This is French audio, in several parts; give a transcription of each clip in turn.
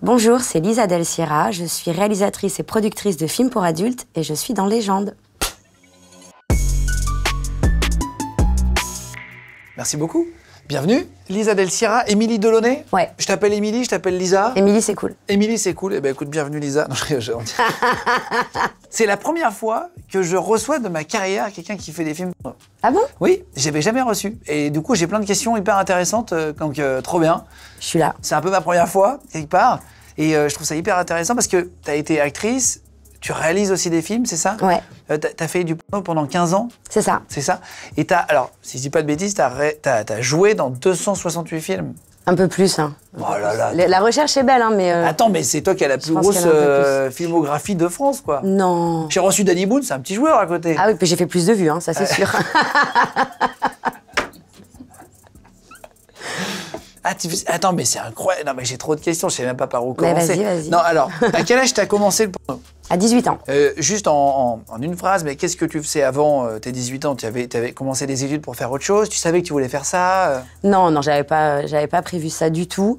Bonjour, c'est Lisa Del Sierra, je suis réalisatrice et productrice de films pour adultes et je suis dans Légende. Merci beaucoup. Bienvenue, Lisa Del Sierra, Émilie Delaunay Ouais. Je t'appelle Émilie, je t'appelle Lisa. Émilie, c'est cool. Émilie, c'est cool. Eh bien, écoute, bienvenue, Lisa. c'est la première fois que je reçois de ma carrière quelqu'un qui fait des films. Ah bon Oui, j'avais jamais reçu. Et du coup, j'ai plein de questions hyper intéressantes, euh, donc euh, trop bien. Je suis là. C'est un peu ma première fois, quelque part. Et euh, je trouve ça hyper intéressant parce que tu as été actrice, tu réalises aussi des films, c'est ça Ouais. Euh, t'as fait du porno pendant 15 ans C'est ça. C'est ça. Et t'as, alors, si je dis pas de bêtises, t'as as, joué dans 268 films Un peu plus, hein. Oh là là. La, recherche est belle, hein, mais. Euh, attends, mais c'est toi qui as la plus grosse euh, filmographie de France, quoi. Non. J'ai reçu Danny Boone, c'est un petit joueur à côté. Ah oui, puis j'ai fait plus de vues, hein, ça c'est sûr. Ah, Attends, mais c'est incroyable. Non, mais j'ai trop de questions. Je sais même pas par où commencer. Vas Non, alors, à quel âge t'as commencé le porno à 18 ans. Euh, juste en, une phrase, mais qu'est-ce que tu faisais avant euh, tes 18 ans Tu avais, commencé des études pour faire autre chose Tu savais que tu voulais faire ça euh? Non, non, j'avais pas, j'avais pas prévu ça du tout.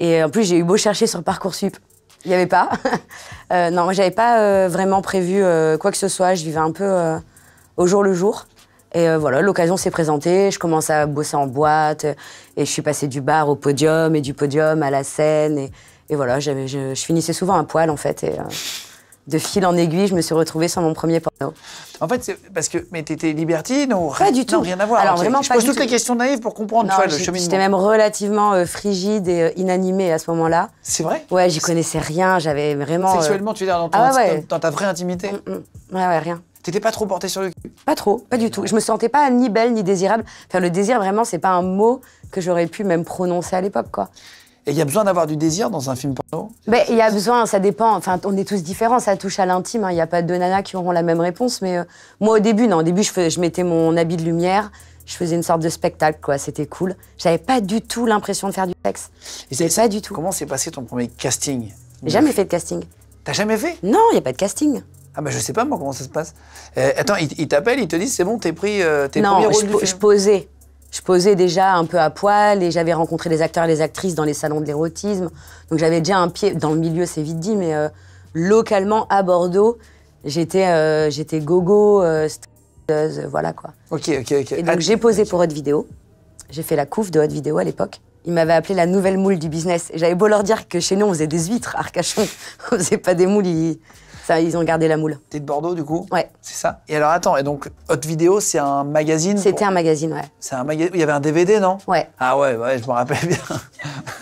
Et en plus, j'ai eu beau chercher sur Parcoursup, il n'y avait pas. non, j'avais pas vraiment prévu quoi que ce soit. Je vivais un peu au jour le jour. Et voilà, l'occasion s'est présentée. Je commence à bosser en boîte. Et je suis passée du bar au podium et du podium à la scène. Et, voilà, je, je, finissais souvent à poil en fait. Et, de fil en aiguille, je me suis retrouvée sans mon premier porno. En fait, c'est parce que mais t'étais libertine ou pas du tout, non, rien à voir. Alors vraiment, je pose toutes les questions naïves pour comprendre tu vois, le cheminement. J'étais même relativement euh, frigide et euh, inanimée à ce moment-là. C'est vrai. Ouais, j'y connaissais rien. J'avais vraiment. Euh, Sexuellement, tu veux dire dans, ah dans, ta vraie intimité. Mm, mm. Ouais, ouais, rien. T'étais pas trop portée sur le cul Pas trop, pas du tout. Je me sentais pas ni belle ni désirable. Enfin, le désir, vraiment, c'est pas un mot que j'aurais pu même prononcer à l'époque, quoi. Et il y a besoin d'avoir du désir dans un film porno ben, Il y a besoin, ça dépend. Enfin, on est tous différents, ça touche à l'intime. Hein. Il n'y a pas deux nanas qui auront la même réponse. Mais euh, moi, au début, non, au début, je, je, mettais mon habit de lumière, je faisais une sorte de spectacle, quoi. C'était cool. J'avais pas du tout l'impression de faire du sexe. Et pas du tout. Comment s'est passé ton premier casting J'ai jamais fait de casting. T'as jamais fait Non, il n'y a pas de casting. Ah bah je sais pas moi comment ça se passe. Euh, attends, ils t'appellent, ils te disent c'est bon, t'es pris, euh, t'es Non, je posais je posais déjà un peu à poil et j'avais rencontré les acteurs et les actrices dans les salons de l'érotisme. Donc j'avais déjà un pied dans le milieu, c'est vite dit, mais euh, localement à Bordeaux, j'étais euh, gogo, euh, euh, voilà quoi. Ok, ok, ok. Et donc j'ai posé pour Haute Vidéo. J'ai fait la couve de Haute Vidéo à l'époque. Il m'avait appelé la nouvelle moule du business. J'avais beau leur dire que chez nous on faisait des huîtres, Arcachon, on faisait pas des moules. Ils ils ont gardé la moule. T'es de Bordeaux, du coup Ouais. C'est ça. Et alors, attends, et donc, Hot Vidéo, c'est un magazine C'était un magazine, ouais. C'est un Il y avait un DVD, non Ouais. Ah ouais, ouais, je me rappelle bien.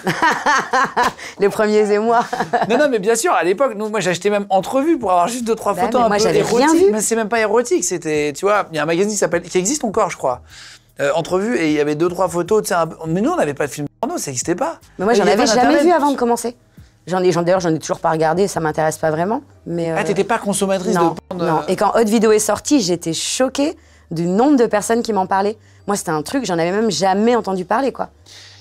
Les premiers et moi. non, non, mais bien sûr, à l'époque, nous, moi, j'achetais même entrevue pour avoir juste deux, trois bah, photos un moi, j'avais Rien vu. Mais c'est même pas érotique, c'était, tu vois, il y a un magazine qui s'appelle, qui existe encore, je crois. Euh, entrevue et il y avait deux trois photos. Un... Mais nous on n'avait pas de film porno, ça n'existait pas. Mais moi j'en avais jamais vu avant de commencer. J'en ai, d'ailleurs, j'en ai toujours pas regardé, ça m'intéresse pas vraiment. Mais Ah, euh, t'étais pas consommatrice de porn Non, euh et quand Haute Vidéo est sortie, j'étais choquée du nombre de personnes qui m'en parlaient. Moi, c'était un truc, j'en avais même jamais entendu parler, quoi.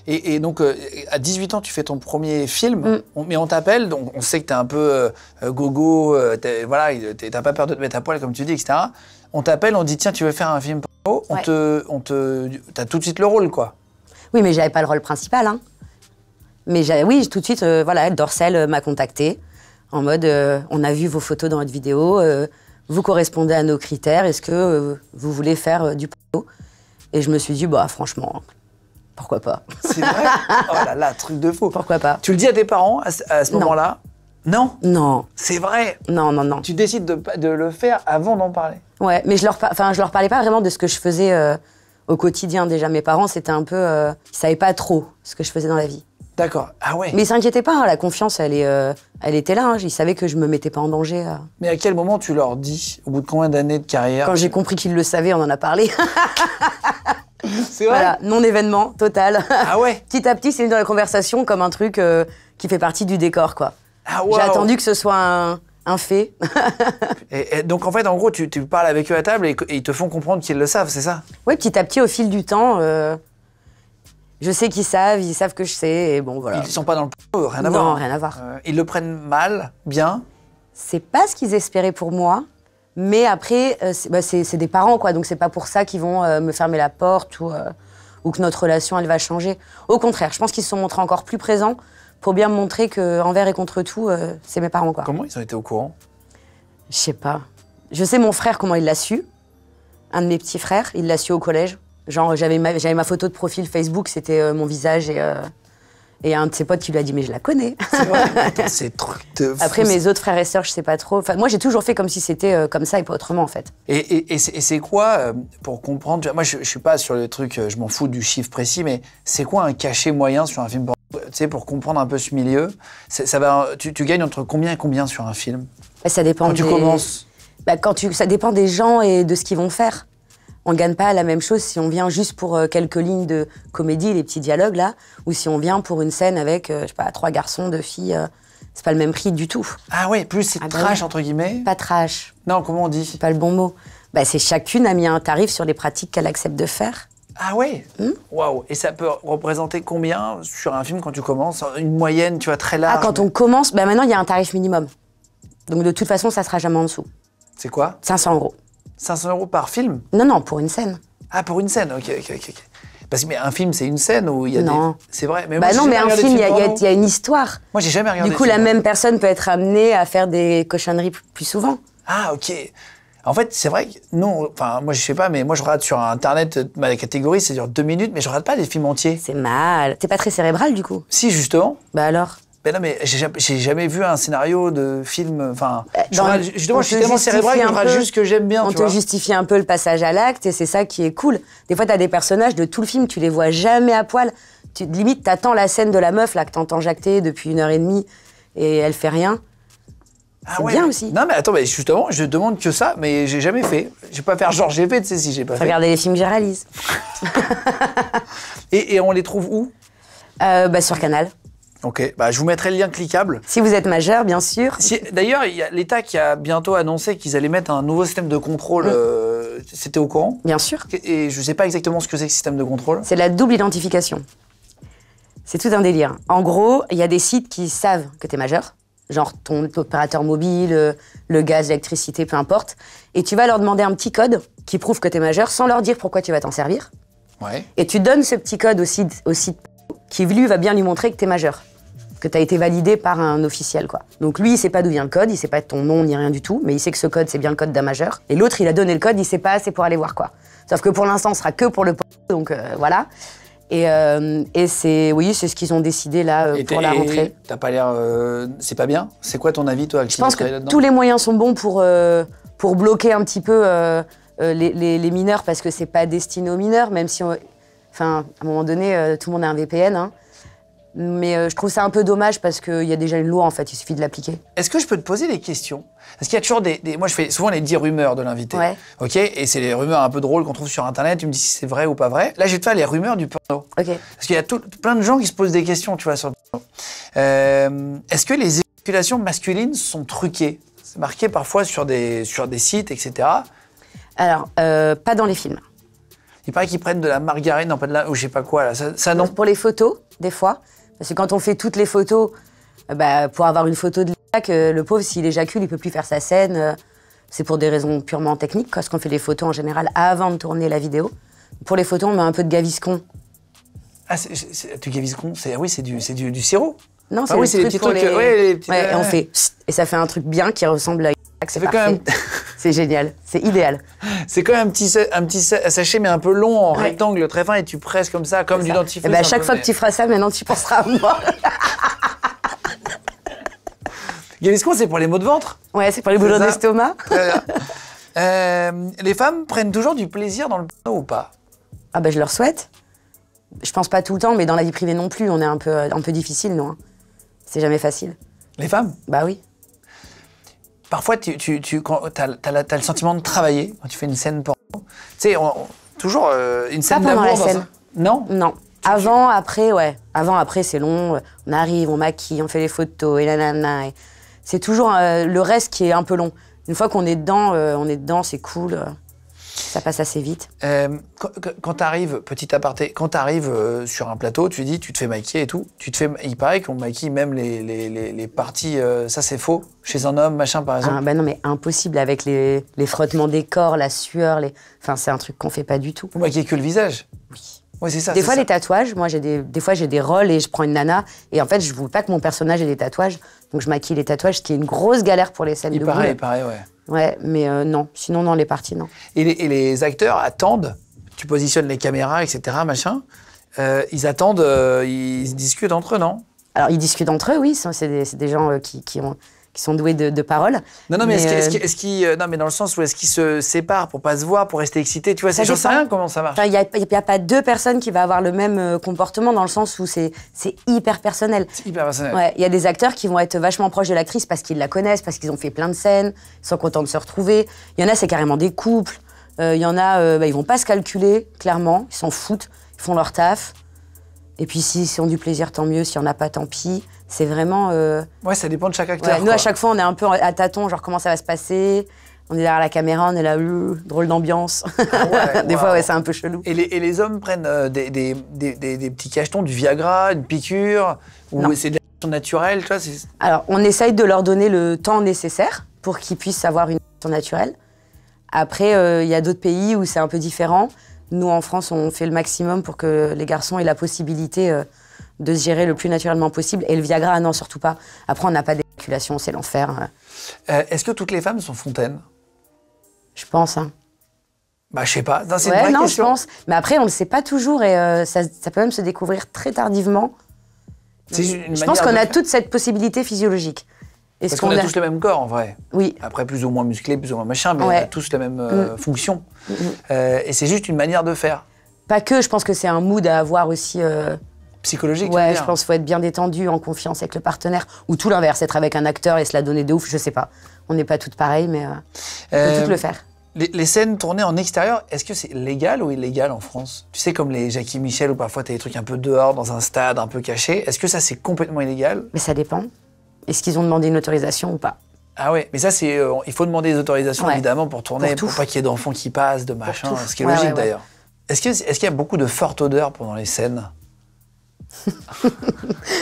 Et, donc, euh, à 18 ans, tu fais ton premier film, mm. mais on t'appelle, donc on sait que t'es un peu gogo, voilà, t'as pas peur de te mettre à poil, comme tu dis, etc. On t'appelle, on dit, tiens, tu veux faire un film pour on te. On te t'as tout de suite le rôle, quoi. Oui, mais j'avais pas le rôle principal, hein. Mais oui, tout de suite, euh, voilà, Dorsel euh, m'a contacté en mode euh, on a vu vos photos dans votre vidéo, vous correspondez à nos critères, est-ce que vous voulez faire du porno Et je me suis dit bah franchement, pourquoi pas C'est vrai Oh là là, truc de fou. Pourquoi pas Tu le dis à tes parents à, ce moment-là Non. Non. C'est vrai. Non, non, non. Tu décides de, de le faire avant d'en parler. Ouais, mais je leur, enfin, je leur parlais pas vraiment de ce que je faisais au quotidien déjà. Mes parents, c'était un peu, ils savaient pas trop ce que je faisais dans la vie. D'accord. Ah ouais. Mais s'inquiétez pas, hein, la confiance, elle, est, euh, elle était là. Hein. Ils savaient que je me mettais pas en danger. Euh. Mais à quel moment tu leur dis, au bout de combien d'années de carrière Quand j'ai compris qu'ils le savaient, on en a parlé. c'est vrai. Voilà, non-événement total. Ah ouais. petit à petit, c'est dans la conversation comme un truc euh, qui fait partie du décor, quoi. Ah J'ai attendu que ce soit un, fait. donc en fait, en gros, tu, parles avec eux à table et, et ils te font comprendre qu'ils le savent, c'est ça Oui, petit à petit, au fil du temps je sais qu'ils savent, ils savent que je sais, et bon voilà. Ils sont pas dans le rien à non, hein. rien à voir. Euh, ils le prennent mal, bien. C'est pas ce qu'ils espéraient pour moi, mais après euh, bah, c'est des parents quoi, donc c'est pas pour ça qu'ils vont euh, me fermer la porte ou, que notre relation elle va changer. Au contraire, je pense qu'ils se sont montrés encore plus présents pour bien montrer que envers et contre tout, c'est mes parents quoi. Comment ils ont été au courant Je sais pas. Je sais mon frère comment il l'a su, un de mes petits frères, il l'a su au collège. Genre, j'avais ma, ma photo de profil Facebook, c'était euh, mon visage et, euh, et un de ses potes qui lui a dit, mais je la connais. C'est Après, mes autres frères et sœurs, je sais pas trop. Enfin, moi, j'ai toujours fait comme si c'était euh, comme ça et pas autrement, en fait. Et, c'est quoi, pour comprendre, moi je, je suis pas sur le truc, je m'en fous du chiffre précis, mais c'est quoi un cachet moyen sur un film Tu sais, pour comprendre un peu ce milieu, ça va, tu, gagnes entre combien et combien sur un film bah, ça dépend. Quand tu commences bah, quand tu, ça dépend des gens et de ce qu'ils vont faire on gagne pas la même chose si on vient juste pour euh, quelques lignes de comédie, les petits dialogues là, ou si on vient pour une scène avec, euh, je sais pas, trois garçons, deux filles. Euh, c'est pas le même prix du tout. Ah oui, plus c'est ah bah trash entre guillemets. Pas trash. Non, comment on dit C'est pas le bon mot. Bah, c'est chacune a mis un tarif sur les pratiques qu'elle accepte de faire. Ah ouais hmm Waouh Et ça peut représenter combien sur un film quand tu commences Une moyenne, tu vois, très large Ah, quand on commence, bah maintenant, il y a un tarif minimum. Donc, de toute façon, ça sera jamais en dessous. C'est quoi 500 euros. 500 euros par film Non, non, pour une scène. Ah, pour une scène, ok, ok, ok. Parce que mais un film, c'est une scène où il y a non. des... C'est vrai, mais bah moi, bah non, mais un film, il y, a une histoire. Moi, j'ai jamais regardé. Du coup, la même personne peut être amenée à faire des cochonneries plus souvent. Ah, ok. En fait, c'est vrai que non, enfin, moi, je sais pas, mais moi, je rate sur Internet euh, ma catégorie, c'est dure deux minutes, mais je rate pas des films entiers. C'est mal. T'es pas très cérébral, du coup Si, justement. Bah alors ben non, mais j'ai jamais vu un scénario de film. Enfin, euh, justement, je suis tellement cérébral juste que j'aime bien. On te justifie un peu le passage à l'acte et c'est ça qui est cool. Des fois, t'as des personnages de tout le film, tu les vois jamais à poil. Tu, limite, t'attends la scène de la meuf là que t'entends jacter depuis une heure et demie et elle fait rien. Ah ouais. bien aussi. Non, mais attends, mais justement, je demande que ça, mais j'ai jamais fait. Je vais pas faire Georges j'ai fait, tu sais, si j'ai pas fait. Regardez les films que réalise. et, on les trouve où euh, bah, Sur Canal. Ok, bah, je vous mettrai le lien cliquable. Si vous êtes majeur, bien sûr. D'ailleurs, il l'État qui a bientôt annoncé qu'ils allaient mettre un nouveau système de contrôle. Euh, c'était au courant Bien sûr. Et je ne sais pas exactement ce que c'est que ce système de contrôle. C'est la double identification. C'est tout un délire. En gros, il y a des sites qui savent que tu es majeur, genre ton opérateur mobile, euh, le gaz, l'électricité, peu importe. Et tu vas leur demander un petit code qui prouve que tu es majeur sans leur dire pourquoi tu vas t'en servir. Ouais. Et tu donnes ce petit code au site, au site qui, lui, va bien lui montrer que tu es majeur que tu as été validé par un officiel. quoi. Donc lui, il sait pas d'où vient le code, il sait pas ton nom ni rien du tout, mais il sait que ce code, c'est bien le code d'un majeur. Et l'autre, il a donné le code, il sait pas, c'est pour aller voir quoi. Sauf que pour l'instant, ce sera que pour le donc euh, voilà. Euh, et, c'est oui, c'est ce qu'ils ont décidé là euh, pour la rentrée. T'as pas l'air, c'est pas bien. C'est quoi ton avis toi Je pense que tous les moyens sont bons pour pour bloquer un petit peu les, mineurs parce que c'est pas destiné aux mineurs, même si enfin à un moment donné tout le monde a un VPN. Hein. Mais euh, je trouve ça un peu dommage parce qu'il y a déjà une loi en fait, il suffit de l'appliquer. Est-ce que je peux te poser des questions Parce qu'il y a toujours des, Moi je fais souvent les 10 rumeurs de l'invité. Ok Et c'est les rumeurs un peu drôles qu'on trouve sur internet, tu me dis si c'est vrai ou pas vrai. Là j'ai vais te faire les rumeurs du porno. Ok. Parce qu'il y a plein de gens qui se posent des questions, tu vois, sur le porno. Euh, est-ce que les éjaculations masculines sont truquées C'est marqué parfois sur des, sur des sites, etc. Alors, euh, pas dans les films. Il paraît qu'ils prennent de la margarine, non pas de la. ou je sais pas quoi, là. Ça, ça non Pour les photos, des fois. Parce que quand on fait toutes les photos, euh, bah, pour avoir une photo de la que le pauvre, s'il éjacule, il peut plus faire sa scène. Euh, c'est pour des raisons purement techniques, parce qu'on fait les photos en général avant de tourner la vidéo. Pour les photos, on met un peu de gaviscon. Ah, c'est du gaviscon Oui, c'est du, du, du, sirop Non, ah c'est oui, petits trucs. Ouais, les Ouais, et on fait... Et ça fait un truc bien qui ressemble à... Ça c'est génial, c'est idéal. C'est comme un petit, un petit sachet, mais un peu long, en rectangle, très fin, et tu presses comme ça, comme du dentifrice. Et eh ben, à chaque fois que tu feras ça, maintenant tu penseras à moi. Galisco, c'est pour les maux de ventre Ouais, c'est pour les boulons d'estomac. Euh, les femmes prennent toujours du plaisir dans le panneau ou pas Ah ben je leur souhaite. Je pense pas tout le temps, mais dans la vie privée non plus, on est un peu, euh, un peu difficile, non hein. C'est jamais facile. Les femmes Bah oui parfois, tu, tu, tu as, le sentiment de travailler quand tu fais une scène pour, Tu sais, toujours euh, une scène d'amour. Pas pendant la scène. Non Non. Avant, après, ouais. Avant, après, c'est long. On arrive, on maquille, on fait les photos, et là, Et... C'est toujours euh, le reste qui est un peu long. Une fois qu'on est dedans, euh, on est dedans, c'est cool. Ça passe assez vite. Euh, quand, tu arrives, petit aparté, quand tu arrives euh, sur un plateau, tu dis, tu te fais maquiller et tout. Tu te fais, il paraît qu'on maquille même les, parties, euh, ça c'est faux, chez un homme, machin par exemple. Ah, bah non, mais impossible avec les, frottements des corps, la sueur, les... enfin c'est un truc qu'on fait pas du tout. Vous maquillez que le visage Oui. Oui, c'est ça. Des fois, les tatouages, moi, j'ai des, des fois, j'ai des rôles et je prends une nana. Et en fait, je ne voulais pas que mon personnage ait des tatouages. Donc, je maquille les tatouages, ce qui est une grosse galère pour les scènes il de paraît, Il paraît, ouais. Ouais, mais euh, non. Sinon, non, les parties, non. Et les, acteurs attendent. Tu positionnes les caméras, etc., machin. Euh, ils attendent, euh, ils discutent entre eux, non Alors, ils discutent entre eux, oui. C'est des, gens qui, ont, qui sont doués de, de parole. Non, non, mais, est-ce euh, euh, non, mais dans le sens où est-ce qu'ils se séparent pour pas se voir, pour rester excités, tu vois, j'en sais rien comment ça marche. Il n'y a, pas deux personnes qui vont avoir le même euh, comportement dans le sens où c'est hyper personnel. C'est hyper personnel. Il y a des acteurs qui vont être vachement proches de l'actrice parce qu'ils la connaissent, parce qu'ils ont fait plein de scènes, ils sont contents de se retrouver. Il y en a, c'est carrément des couples. Il y en a, ils bah, ils vont pas se calculer, clairement, ils s'en foutent, ils font leur taf. Et puis si si ont du plaisir, tant mieux. Si on en a pas, tant pis. C'est vraiment. Euh, ouais, ça dépend de chaque acteur. nous, à chaque fois, on est un peu à tâtons, genre comment ça va se passer. On est derrière la caméra, on est là, drôle d'ambiance. Ah des fois, ouais, c'est un peu chelou. Et les, hommes prennent euh, des, petits cachetons, du Viagra, une piqûre, ou c'est de la naturelle, tu vois Alors, on essaye de leur donner le temps nécessaire pour qu'ils puissent avoir une naturelle. Après, euh, il y a d'autres pays où c'est un peu différent. Nous, en France, on fait le maximum pour que les garçons aient la possibilité euh, de se gérer le plus naturellement possible. Et le Viagra, non, surtout pas. Après, on n'a pas d'éjaculation, c'est l'enfer. Euh. Euh, est-ce que toutes les femmes sont fontaines Je pense. Hein. Bah, je sais pas. C'est ouais, non, je pense. Mais après, on le sait pas toujours et ça, peut même se découvrir très tardivement. je pense qu'on a toute cette possibilité physiologique. Parce qu'on a, tous le même corps en vrai. Oui. Après, plus ou moins musclé, plus ou moins machin, mais on a tous la même euh, mm. fonction. Mm, mm. Euh, et c'est juste une manière de faire. Pas que, je pense que c'est un mood à avoir aussi. Euh... Psychologique. Ouais, je pense qu'il faut être bien détendu, en confiance avec le partenaire, ou tout l'inverse, être avec un acteur et se la donner de ouf, je sais pas. On n'est pas toutes pareilles, mais euh, on peut toutes le faire. Les, les, scènes tournées en extérieur, est-ce que c'est légal ou illégal en France Tu sais, comme les Jackie Michel, où parfois tu as des trucs un peu dehors, dans un stade, un peu caché. Est-ce que ça, c'est complètement illégal Mais ça dépend. Est-ce qu'ils ont demandé une autorisation ou pas ah ouais, mais ça c'est, euh, il faut demander des autorisations évidemment pour tourner, pour, pas qu'il y ait d'enfants qui passent, de machin, ce qui est logique d'ailleurs. Est-ce qu'il est y a beaucoup de fortes odeur pendant les scènes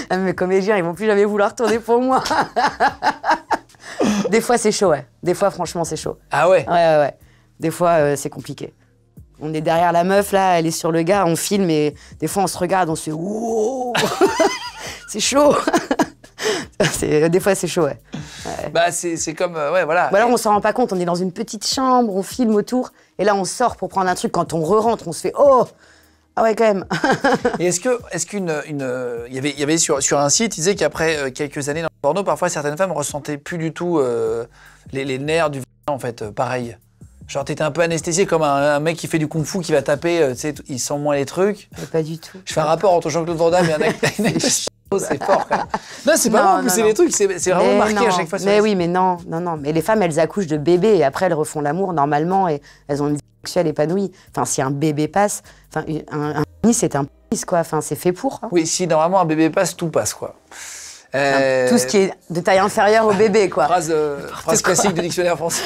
ah, Mes comédiens, ils vont plus jamais vouloir tourner pour moi. Des fois c'est chaud, ouais. Des fois franchement c'est chaud. Ah ouais. Ouais ouais Des fois euh, c'est compliqué. On est derrière la meuf là, elle est sur le gars, on filme et des fois on se regarde, on se fait c'est chaud. Euh, des fois, c'est chaud, ouais. Bah, c'est comme. Euh, ouais, voilà. Ou alors, on s'en rend pas compte, on est dans une petite chambre, on filme autour, et là, on sort pour prendre un truc. Quand on re-rentre, on se fait Oh ah ouais, quand même. et est-ce que, est-ce qu'une, une, il y avait, il y avait sur, sur un site, il disait qu'après euh, quelques années dans le porno, parfois certaines femmes ressentaient plus du tout les, nerfs du en fait, pareil. Genre t'étais un peu anesthésié comme un, mec qui fait du kung-fu qui va taper, tu sais, il sent moins les trucs. pas du tout. Je fais un rapport entre Jean-Claude Van Damme et un Oh, c'est fort Non, c'est pas c'est les trucs, c'est vraiment marqué à chaque fois. Mais oui, mais non, non, non. Mais les femmes, elles accouchent de bébés et après elles refont l'amour normalement et elles ont une vie sexuelle épanouie. Enfin, si un bébé passe, enfin, un, ni c'est un pénis, quoi. Enfin, c'est fait pour. Hein. Oui, si normalement un bébé passe, tout passe, quoi. Euh, tout ce qui est de taille inférieure au bébé, quoi. Phrase, euh, classique du dictionnaire français.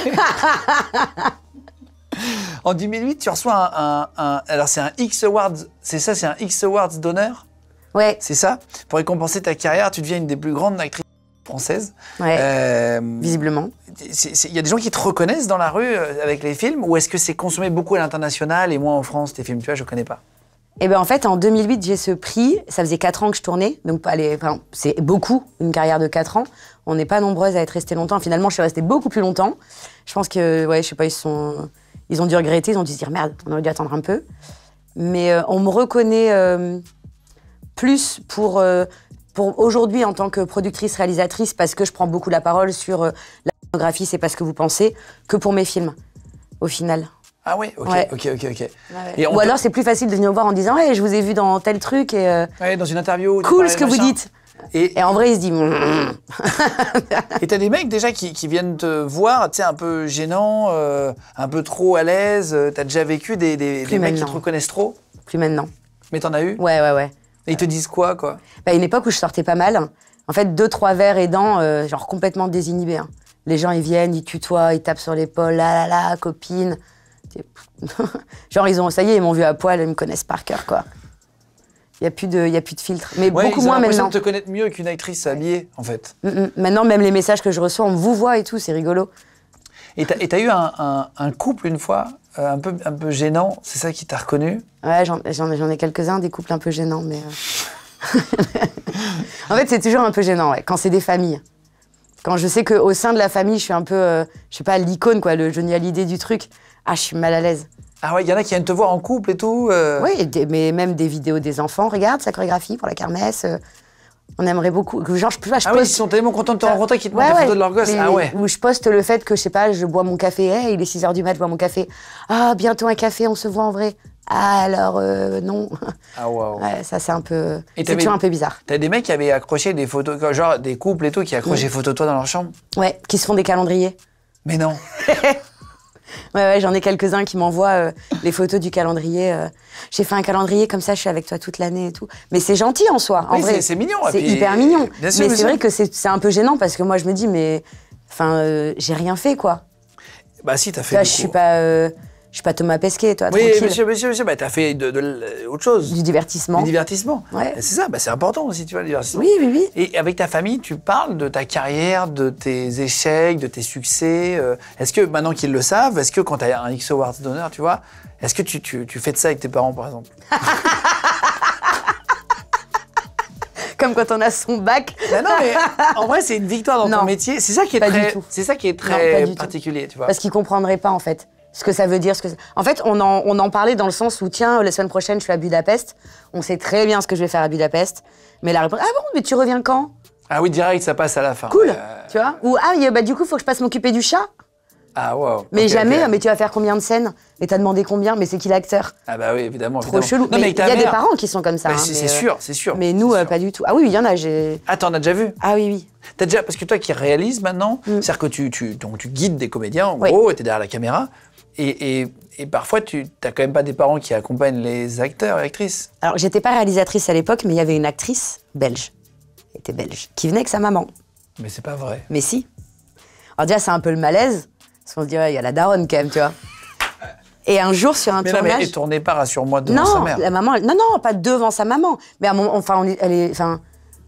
en 2008, tu reçois un, un alors c'est un X Awards, c'est ça, c'est un X Awards d'honneur c'est ça Pour récompenser ta carrière, tu deviens une des plus grandes actrices françaises. Ouais. Euh, Visiblement. Il y a des gens qui te reconnaissent dans la rue euh, avec les films ou est-ce que c'est consommé beaucoup à l'international et moi, en France tes films Tu vois, je connais pas. Eh ben en fait, en 2008, j'ai ce prix. Ça faisait 4 ans que je tournais. Donc, c'est beaucoup, une carrière de 4 ans. On n'est pas nombreuses à être restées longtemps. Finalement, je suis restée beaucoup plus longtemps. Je pense que, ouais, je sais pas, ils, sont... ils ont dû regretter. Ils ont dû se dire, merde, on aurait dû attendre un peu. Mais euh, on me reconnaît plus pour, euh, pour aujourd'hui en tant que productrice, réalisatrice, parce que je prends beaucoup la parole sur euh, la pornographie, c'est parce que vous pensez, que pour mes films, au final. Ah oui ok, ok, ok, Ou alors c'est plus facile de venir voir en disant, hey, je vous ai vu dans tel truc et. Euh, ouais, dans une interview. Cool ce que vous dites. Et, en vrai, il se dit. Hmm. et t'as des mecs déjà qui, viennent te voir, tu sais, un peu gênant, un peu trop à l'aise. T'as déjà vécu des, des, des mecs qui te reconnaissent trop Plus maintenant. Mais t'en as eu Ouais, ouais, ouais. Et ils te disent quoi, quoi bah, Une époque où je sortais pas mal. En fait, deux, trois verres et dents, euh, genre complètement désinhibé. Hein. Les gens, ils viennent, ils tutoient, ils tapent sur l'épaule, là, là, là, copine. genre, ils ont, ça y est, ils m'ont vu à poil, ils me connaissent par cœur, quoi. Il n'y a, plus de, y a plus de filtre. Mais beaucoup moins maintenant. te connaître mieux qu'une actrice habillée, en fait. Mm, mm. Maintenant, même les messages que je reçois, on vous voit et tout, c'est rigolo. Et t'as as eu un couple une fois euh, un, peu, gênant, c'est ça qui t'a reconnu Ouais, j'en ai quelques-uns, des couples un peu gênants, mais. Euh. en fait, c'est toujours un peu gênant, quand c'est des familles. Quand je sais qu'au sein de la famille, je suis un peu, euh, je sais pas, l'icône, quoi, le génial l'idée du truc, ah, je suis mal à l'aise. Ah ouais, il y en a qui viennent te voir en couple et tout. Oui, mais même des vidéos des enfants, regarde sa chorégraphie pour la kermesse. On aimerait beaucoup. Genre, je, je ah poste... oui, ils sont tellement contents de te euh, rencontrer qu'ils te ouais, des photos de leur gosse. ah ouais. Où je poste le fait que, je sais pas, je bois mon café, eh, il est 6 h du mat, je bois mon café. Ah, bientôt un café, on se voit en vrai. Ah, alors, euh, non. Ah, waouh. Wow. Ouais, ça, c'est un peu. C'est toujours un peu bizarre. T'as des mecs qui avaient accroché des photos, genre des couples et tout, qui accrochaient des mm. photos de toi dans leur chambre Ouais, qui se font des calendriers. Mais non Ouais, ouais, j'en ai quelques-uns qui m'envoient euh, les photos du calendrier. Euh. J'ai fait un calendrier comme ça, je suis avec toi toute l'année et tout. Mais c'est gentil en soi. En c'est- mignon, C'est hyper mignon. mais c'est vrai que c'est un peu gênant parce que moi, je me dis, mais. Enfin, euh, j'ai rien fait, quoi. Bah si, t'as fait. je suis pas. Je suis pas Thomas Pesquet, toi, oui, tranquille. Monsieur, monsieur, tu bah, t'as fait euh, autre chose. Du divertissement. Du divertissement. C'est ça, bah, c'est important aussi, tu vois, le divertissement. Oui, oui, oui. Et avec ta famille, tu parles de ta carrière, de tes échecs, de tes succès. Euh, est-ce que, maintenant qu'ils le savent, est-ce que quand tu as un X Award d'honneur, tu vois, est-ce que tu, tu, tu fais de ça avec tes parents, par exemple comme quand on a son bac. Bah non, mais en vrai, c'est une victoire dans ton métier. C'est ça qui est très, c'est ça qui est très particulier, tu vois. Parce qu'ils comprendraient pas en fait ce que ça veut dire. Ce que... En fait, on en, parlait dans le sens où, tiens, la semaine prochaine, je suis à Budapest. On sait très bien ce que je vais faire à Budapest. Mais la réponse, ah bon, mais tu reviens quand Ah oui, direct, ça passe à la fin. Cool, tu vois Ou, ah, bah, du coup, faut que je passe m'occuper du chat. Ah wow. Mais jamais, mais tu vas faire combien de scènes Et t'as demandé combien Mais c'est qui l'acteur Ah bah oui, évidemment. Trop chelou. Non, mais il y a des parents qui sont comme ça. Hein, c'est euh, sûr, c'est sûr. Mais nous, euh, pas du tout. Ah oui, il y en a. J'ai. Ah t'en as déjà vu Ah oui, oui. T'as déjà parce que toi qui réalises maintenant, mm. c'est-à-dire que tu, tu, guides des comédiens en gros, et t'es derrière la caméra. Et, parfois, tu n'as quand même pas des parents qui accompagnent les acteurs et actrices. Alors, j'étais pas réalisatrice à l'époque, mais il y avait une actrice belge, elle était belge, qui venait avec sa maman. Mais c'est pas vrai. Mais si. Alors déjà, c'est un peu le malaise, parce qu'on se dirait, il y a la daronne quand même, tu vois. Et un jour sur un mais tournage. mais elle tournait pas, rassure-moi, devant sa mère. La maman, non, non, pas devant sa maman. Mais à un moment, enfin, on, elle est, enfin,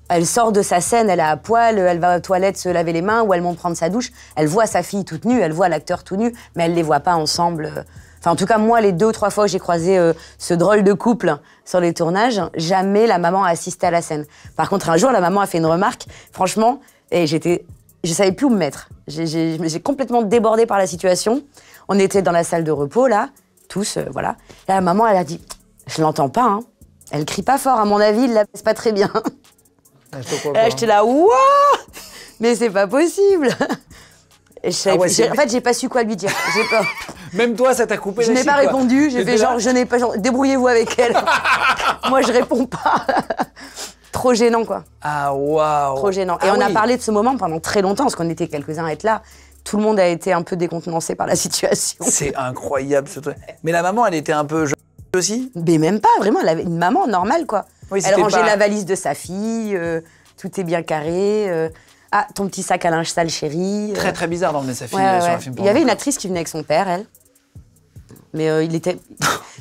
elle sort de sa scène, elle est à poil, elle va la toilette se laver les mains ou elle monte prendre sa douche. Elle voit sa fille toute nue, elle voit l'acteur tout nu, mais elle les voit pas ensemble. Euh. Enfin, en tout cas, moi, les deux ou trois fois que j'ai croisé euh, ce drôle de couple sur les tournages, jamais la maman a assisté à la scène. Par contre, un jour, la maman a fait une remarque, franchement, et j'étais, je savais plus où me mettre. J'ai complètement débordé par la situation. On était dans la salle de repos, là, tous, euh, voilà. la maman, elle a dit, je l'entends pas, hein. Elle crie pas fort, à mon avis, elle la baisse pas très bien. Ah, je euh, j'étais là, waouh Mais c'est pas possible ah En fait, j'ai pas su quoi lui dire. Pas... Même toi, ça t'a coupé je Je n'ai pas répondu. J'ai fait genre, je n'ai pas. débrouillez-vous avec elle. Moi, je réponds pas. Trop gênant, quoi. Ah, waouh Trop gênant. et ah on a parlé de ce moment pendant très longtemps, parce qu'on était quelques-uns à être là. Tout le monde a été un peu décontenancé par la situation. C'est incroyable, ce truc. Mais la maman, elle était un peu aussi Mais même pas, vraiment. Elle avait une maman normale, quoi. Elle rangeait la valise de sa fille, euh, tout est bien carré. Euh. ah, ton petit sac à linge sale, chérie. Euh. Très, très bizarre d'emmener sa fille un film Il y avait une actrice qui venait avec son père, elle. Mais il était.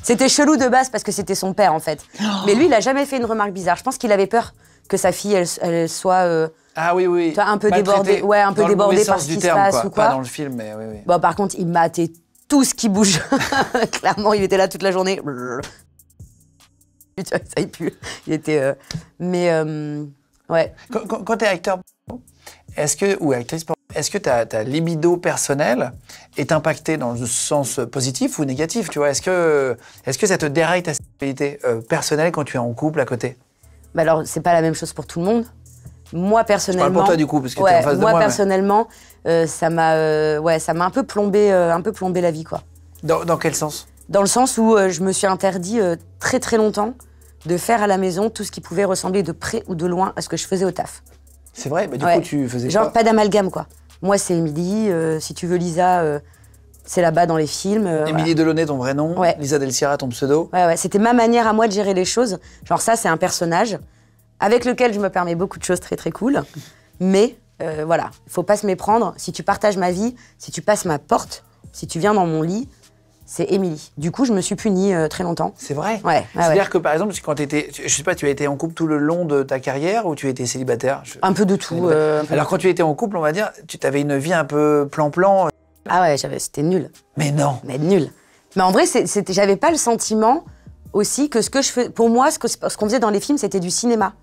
c'était chelou de base parce que c'était son père, en fait. Mais lui, il a jamais fait une remarque bizarre. Je pense qu'il avait peur que sa fille, elle, soit. Ah oui, oui. un peu débordée. Ouais, un peu débordée par ce qui se passe ou quoi. Pas dans le film, mais oui, Bon, par contre, il matait tout ce qui bouge. Clairement, il était là toute la journée ça y Il était. Euh, mais euh, ouais. Quand, tu es acteur, est-ce que ou actrice, est-ce que ta, ta libido personnelle est impactée dans le sens positif ou négatif Tu vois, est-ce que est-ce que ça te déraille ta sexualité euh, personnelle quand tu es en couple à côté bah alors c'est pas la même chose pour tout le monde. Moi personnellement. Je pour toi du coup parce que tu es en face moi, de moi. personnellement, ça m'a ouais ça m'a un peu plombé un peu plombé la vie quoi. Dans, dans quel sens dans le sens où euh, je me suis interdit euh, très très longtemps de faire à la maison tout ce qui pouvait ressembler de près ou de loin à ce que je faisais au taf. C'est vrai, bah, du coup tu faisais Genre pas, d'amalgame quoi. Moi c'est Émilie, euh, si tu veux Lisa, c'est là-bas dans les films. Euh, Delaunay ton vrai nom, Lisa Del Sierra ton pseudo. Ouais ouais, c'était ma manière à moi de gérer les choses. Genre ça c'est un personnage avec lequel je me permets beaucoup de choses très très cool, mais voilà, faut pas se méprendre. Si tu partages ma vie, si tu passes ma porte, si tu viens dans mon lit, c'est Émilie. Du coup, je me suis punie euh, très longtemps. C'est vrai Ouais. C'est-à-dire que par exemple, quand tu étais, je sais pas, tu as été en couple tout le long de ta carrière ou tu étais célibataire Un peu de tout. Euh, alors quand tu étais en couple, on va dire, tu avais une vie un peu plan-plan. Euh. Ah ouais, c'était nul. Mais non. Mais nul. Mais en vrai, j'avais pas le sentiment aussi que ce que je fais, pour moi, ce qu'on ce faisait dans les films, c'était du cinéma.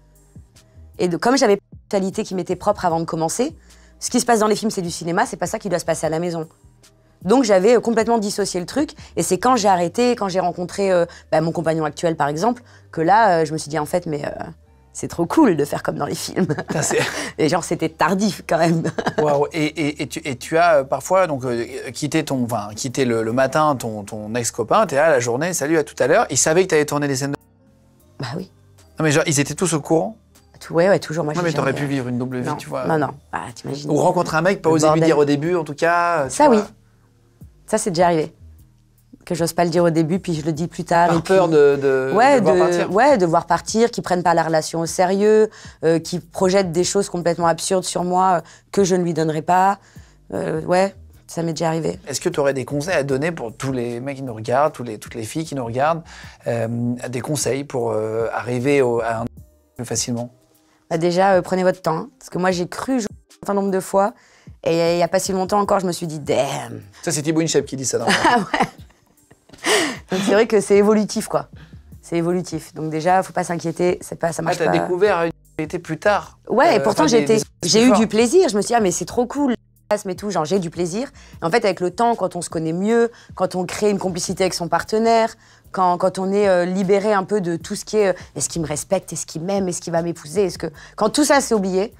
Et comme j'avais pas qui m'était propre avant de commencer, ce qui se passe dans les films, c'est du cinéma, c'est pas ça qui doit se passer à la maison. Donc j'avais euh, complètement dissocié le truc. Et c'est quand j'ai arrêté, quand j'ai rencontré euh, bah, mon compagnon actuel par exemple, que là euh, je me suis dit en fait mais c'est trop cool de faire comme dans les films. et genre c'était tardif quand même. et, tu, as parfois donc quitté ton, quitté le, matin ton, ex copain, t'es là la journée, salut à tout à l'heure. Il savait que t'allais tourné des scènes. De... Bah oui. Non mais genre ils étaient tous au courant. Ouais, ouais, toujours. non, mais t'aurais pu vivre une double vie, tu vois. Non, non, ah, t'imagines. Ou rencontrer un mec, pas oser lui dire au début, en tout cas. Ça, oui. Ça, c'est déjà arrivé. Que j'ose pas le dire au début, puis je le dis plus tard. Par peur de, de, ouais, de, voir partir. Ouais, de voir partir, qui prennent pas la relation au sérieux, euh, qui projettent des choses complètement absurdes sur moi euh, que je ne lui donnerai pas. Euh, ouais, ça m'est déjà arrivé. Est-ce que tu aurais des conseils à donner pour tous les mecs qui nous regardent, tous les, toutes les filles qui nous regardent, des conseils pour arriver à un plus facilement bah, Déjà, prenez votre temps. Hein. Parce que moi, j'ai cru un certain nombre de fois et il n'y a pas si longtemps encore, je me suis dit, damn. Ça, c'est Thibaut Inchep qui dit ça, normalement. ah ouais. Donc c'est vrai que c'est évolutif, quoi. C'est évolutif. Donc déjà, il faut pas s'inquiéter, c'est pas, ça ah, marche ah, as découvert une euh, plus tard. Ouais, et euh, pourtant j'ai eu du plaisir. Je me suis dit, ah, mais c'est trop cool mais tout, genre j'ai du plaisir. en fait, avec le temps, quand on se connaît mieux, quand on crée une complicité avec son partenaire, quand, on est euh, libéré un peu de tout ce qui est est-ce qu'il me respecte, est-ce qu'il m'aime, est-ce qu'il va m'épouser, est-ce que. Quand tout ça s'est oublié,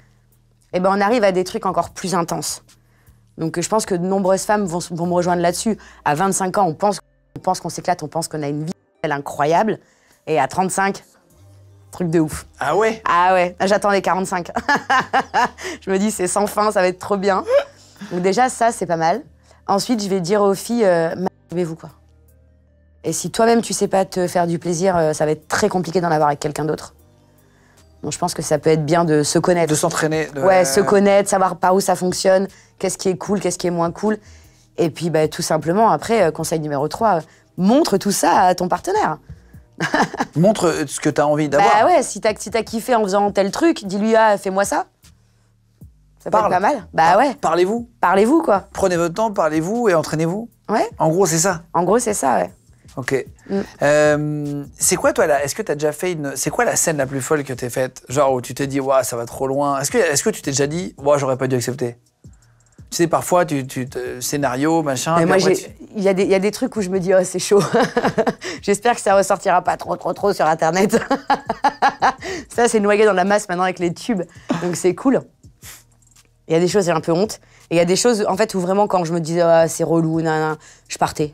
eh ben on arrive à des trucs encore plus intenses. Donc je pense que de nombreuses femmes vont, me rejoindre là-dessus. À 25 ans, on pense qu'on s'éclate, on pense qu'on a une vie incroyable et à 35 truc de ouf. Ah ouais Ah ouais, j'attends les 45. je me dis c'est sans fin, ça va être trop bien. Donc déjà ça c'est pas mal. Ensuite, je vais dire aux filles euh, vous quoi. Et si toi-même tu sais pas te faire du plaisir, euh, ça va être très compliqué d'en avoir avec quelqu'un d'autre je pense que ça peut être bien de se connaître. De s'entraîner. Ouais, se connaître, savoir par où ça fonctionne, qu'est-ce qui est cool, qu'est-ce qui est moins cool. Et puis bah, tout simplement, après, euh, conseil numéro 3, montre tout ça à ton partenaire. montre ce que tu as envie d'avoir. Bah ouais, si t'as si as kiffé en faisant tel truc, dis-lui, ah, fais-moi ça. Ça Parle. pas mal. Bah ouais. Parlez-vous. Parlez-vous, quoi. Prenez votre temps, parlez-vous et entraînez-vous. Ouais. En gros, c'est ça. En gros, c'est ça, ouais. Ok. Mm. Euh, c'est quoi, toi, là Est-ce que tu as déjà fait une. C'est quoi la scène la plus folle que t'aies faite Genre où tu t'es dit, waouh, ça va trop loin. Est-ce que, est que tu t'es déjà dit, waouh, j'aurais pas dû accepter tu sais, parfois, tu, scénario, machin. Mais moi, il y, y, a des trucs où je me dis, oh, c'est chaud. J'espère que ça ressortira pas trop, trop, trop sur Internet. ça, c'est noyé dans la masse maintenant avec les tubes. Donc, c'est cool. Il y a des choses, j'ai un peu honte. Et il y a des choses, en fait, où vraiment, quand je me dis oh, « c'est relou, nan, nan, je partais.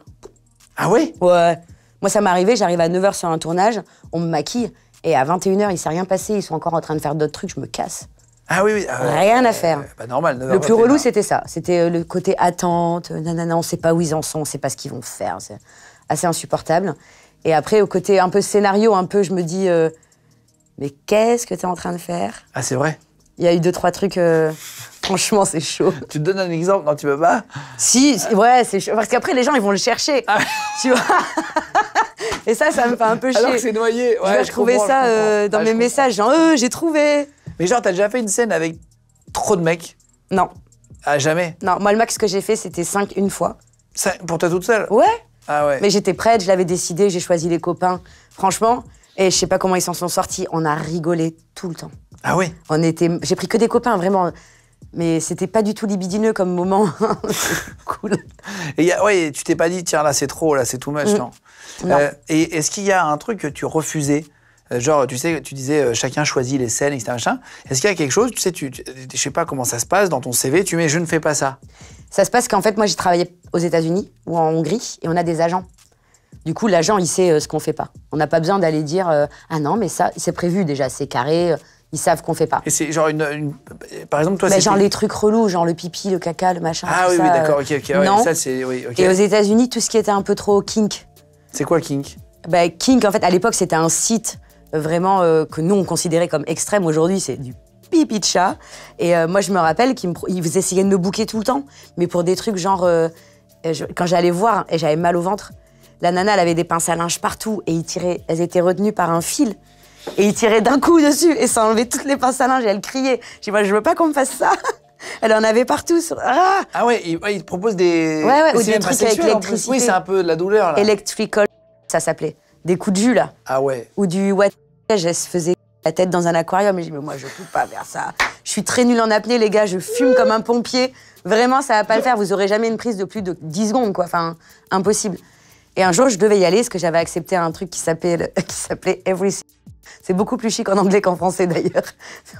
Ah oui Ouais. Moi, ça m'est arrivé, j'arrive à 9h sur un tournage, on me maquille, et à 21h, il s'est rien passé, ils sont encore en train de faire d'autres trucs, je me casse. Ah oui, oui. Ah rien à faire. pas bah, normal, le plus relou, c'était ça. C'était euh, le côté attente, euh, nanana, on sait pas où ils en sont, on sait pas ce qu'ils vont faire. C'est assez insupportable. Et après, au côté un peu scénario, un peu, je me dis, euh, mais qu'est-ce que tu es en train de faire Ah, c'est vrai Il y a eu deux, trois trucs franchement, c'est chaud. Tu te donnes un exemple Non, tu veux pas Si, ouais, c'est chaud. Parce qu'après, les gens, ils vont le chercher. Ah tu vois Et ça, ça me fait un peu chier. Alors que c'est noyé. Ouais, je vais ça euh, dans ah, mes messages, genre, euh, j'ai trouvé. Mais genre, t'as déjà fait une scène avec trop de mecs Non. Ah, jamais Non, moi, le max que j'ai fait, c'était 5 une fois. pour toi toute seule Ouais. Ah ouais. Mais j'étais prête, je l'avais décidé, j'ai choisi les copains. Franchement, et je sais pas comment ils s'en sont sortis, on a rigolé tout le temps. Ah oui On était, j'ai pris que des copains, vraiment. Mais c'était pas du tout libidineux comme moment. cool. Et y ouais, tu t'es pas dit, tiens, là, c'est trop, là, c'est too much, mm. euh, et est-ce qu'il y a un truc que tu refusais euh, Genre, tu sais, tu disais, euh, chacun choisit les scènes, etc. Machin. Est-ce qu'il y a quelque chose, tu sais, tu, je sais pas comment ça se passe, dans ton CV, tu mets, je ne fais pas ça Ça se passe qu'en fait, moi, j'ai travaillé aux États-Unis ou en Hongrie, et on a des agents. Du coup, l'agent, il sait ce qu'on fait pas. On n'a pas besoin d'aller dire, ah non, mais ça, c'est prévu déjà, c'est carré ils savent qu'on fait pas. Et c'est genre une, Par exemple, toi, bah, c'est. Genre les trucs relous, genre le pipi, le caca, le machin. Ah oui, d'accord, ok, Et aux États-Unis, tout ce qui était un peu trop kink. C'est quoi kink bah, Kink, en fait, à l'époque, c'était un site euh, vraiment euh, que nous, on considérait comme extrême. Aujourd'hui, c'est du pipi de chat. Et euh, moi, je me rappelle qu'ils essayaient de me bouquer tout le temps, mais pour des trucs genre. quand j'allais voir et j'avais mal au ventre, la nana, elle avait des pinces à linge partout et ils tiraient, elles étaient retenues par un fil. Et il tirait d'un coup dessus et ça enlevait toutes les pinces à linge et elle criait. Je dis moi, je veux pas qu'on me fasse ça. Elle en avait partout. Ah, ah, ouais, il, propose des. ou des trucs avec l'électricité. Oui, c'est un peu de la douleur, là. Electrical, ça s'appelait. Des coups de jus, là. Ah ouais. Ou du what Elle se faisait la tête dans un aquarium. Et je dis, mais moi, je peux pas faire ça. Je suis très nulle en apnée, les gars. Je fume comme un pompier. Vraiment, ça va pas le faire. Vous aurez jamais une prise de plus de 10 secondes, quoi. Enfin, impossible. Et un jour, je devais y aller parce que j'avais accepté un truc qui s'appelait Everything c'est beaucoup plus chic en anglais qu'en français d'ailleurs.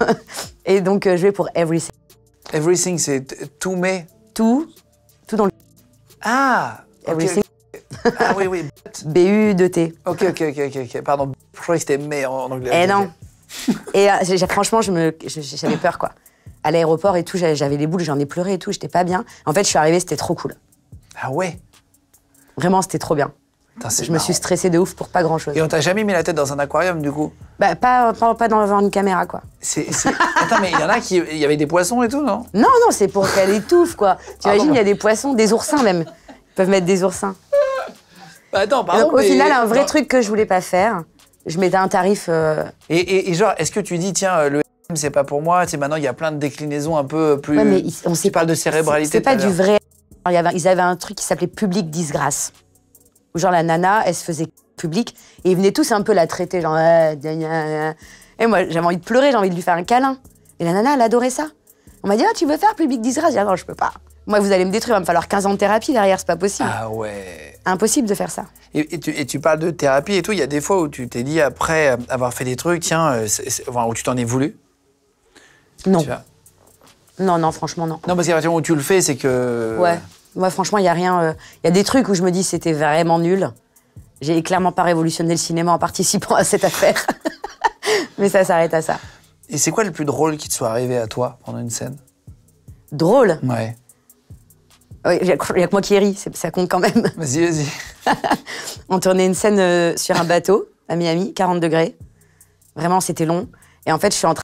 Et donc euh, je vais pour everything. Everything, c'est tout mais Tout, tout dans le. Ah Everything. Ah oui, oui. B-U, 2-T. Ok, ok, ok, ok. Pardon, je croyais que c'était mais en anglais. Eh non. et euh, franchement, je me, j'avais peur quoi. À l'aéroport et tout, j'avais les boules, j'en ai pleuré et tout, j'étais pas bien. En fait, je suis arrivée, c'était trop cool. Ah ouais Vraiment, c'était trop bien je me suis stressée de ouf pour pas grand chose. Et on t'a jamais mis la tête dans un aquarium du coup Bah pas, euh, pas, pas dans une caméra quoi. Attends mais il y en a qui, il y avait des poissons et tout non Non non c'est pour qu'elle étouffe quoi. Ah tu imagines il y a des poissons, des oursins même. Ils peuvent mettre des oursins. Bah attends, pardon, Donc, au final un vrai truc que je voulais pas faire, je mettais un tarif. Euh, et, et, genre est-ce que tu dis tiens euh, le c'est pas pour moi, maintenant il y a plein de déclinaisons un peu plus. mais on tu parles de cérébralité. C'est pas du vrai. Ils avaient un truc qui s'appelait public disgrâce. Où genre la nana, elle se faisait public, et ils venaient tous un peu la traiter, genre. Euh, et moi, j'avais envie de pleurer, j'ai envie de lui faire un câlin. Et la nana, elle adorait ça. On m'a dit, ah, tu veux faire public disgrâce Je dis, ah, non, je peux pas. Moi, vous allez me détruire, il va me falloir 15 ans de thérapie derrière, c'est pas possible. Ah ouais. Impossible de faire ça. Et, tu, parles de thérapie et tout, il y a des fois où tu t'es dit, après avoir fait des trucs, tiens, euh, où tu t'en es voulu Non. non, non, franchement, non. Non, parce qu'à partir du moment où tu le fais, c'est que. Ouais. Moi, franchement, il y a rien. Euh, il y a des trucs où je me dis c'était vraiment nul. J'ai clairement pas révolutionné le cinéma en participant à cette affaire. Mais ça s'arrête à ça. Et c'est quoi le plus drôle qui te soit arrivé à toi pendant une scène Drôle Ouais. Il n'y a, que moi qui ri, ça compte quand même. Vas-y, vas-y. On tournait une scène euh, sur un bateau à Miami, 40 degrés. Vraiment, c'était long. Et en fait, je suis en train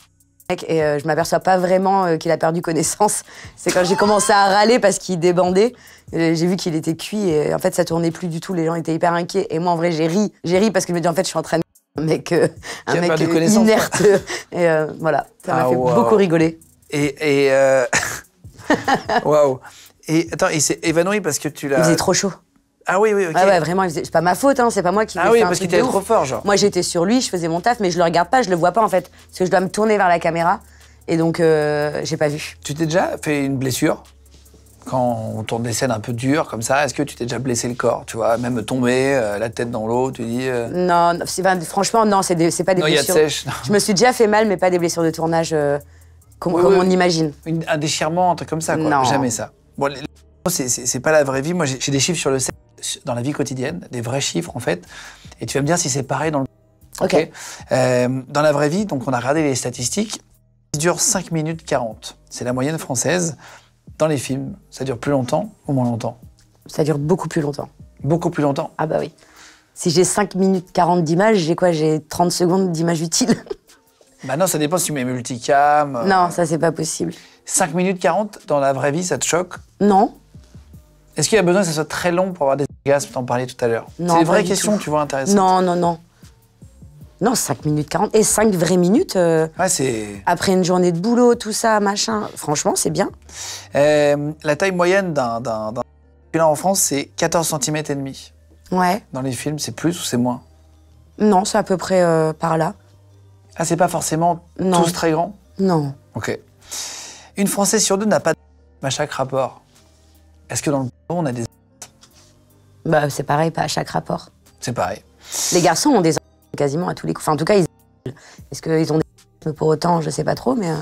et euh, je m'aperçois pas vraiment euh, qu'il a perdu connaissance. C'est quand j'ai commencé à râler parce qu'il débandait. Euh, j'ai vu qu'il était cuit et en fait ça tournait plus du tout. Les gens étaient hyper inquiets. Et moi en vrai j'ai ri. J'ai ri parce que je me dis en fait je suis en train de un mec, un mec inerte. et voilà, ça m'a ah, fait beaucoup rigoler. Et. et Waouh! Et attends, il s'est évanoui parce que tu l'as. Il faisait trop chaud. Ah oui, oui, Ah ouais, vraiment, c'est pas ma faute, hein, c'est pas moi qui ah oui, parce qu'il était trop fort, Moi, j'étais sur lui, je faisais mon taf, mais je le regarde pas, je le vois pas en fait, parce que je dois me tourner vers la caméra, et donc euh, j'ai pas vu. Tu t'es déjà fait une blessure quand on tourne des scènes un peu dures comme ça Est-ce que tu t'es déjà blessé le corps Tu vois, même tomber, euh, la tête dans l'eau, tu dis. Euh, non, franchement, non, c'est c'est pas des blessures. sèche, Je me suis déjà fait mal, mais pas des blessures de tournage comme, on imagine. un déchirement, un truc comme ça, quoi. Non. Jamais ça. C'est pas la vraie vie. Moi, j'ai des chiffres sur le sexe, dans la vie quotidienne, des vrais chiffres en fait. Et tu vas me dire si c'est pareil dans le. Ok. Euh, dans la vraie vie, donc on a regardé les statistiques. Il dure 5 minutes 40. C'est la moyenne française. Dans les films, ça dure plus longtemps ou moins longtemps Ça dure beaucoup plus longtemps. Beaucoup plus longtemps Ah bah oui. Si j'ai 5 minutes 40 d'images, j'ai quoi J'ai 30 secondes d'images utiles Bah non, ça dépend si tu mets multicam. Euh, non, ça c'est pas possible. 5 minutes 40 dans la vraie vie, ça te choque Non. Est-ce qu'il y a besoin que ça soit très long pour avoir des orgasmes T'en parlais tout à l'heure. C'est une vraie question tout. tu vois, intéressante. Non, non, non. Non, 5 minutes 40. Et 5 vraies minutes. Euh, ouais, Après une journée de boulot, tout ça, machin. Franchement, c'est bien. Euh, la taille moyenne d'un. Là, en France, c'est 14 cm et demi. Ouais. Dans les films, c'est plus ou c'est moins Non, c'est à peu près euh, par là. Ah, c'est pas forcément non. tous très grands Non. Ok. Une Française sur deux n'a pas de à chaque rapport. Est-ce que dans le monde on a des. Bah, c'est pareil, pas à chaque rapport. C'est pareil. Les garçons ont des quasiment à tous les coups. Enfin, en tout cas, ils. Est-ce qu'ils ont des pour autant Je sais pas trop, mais. Euh.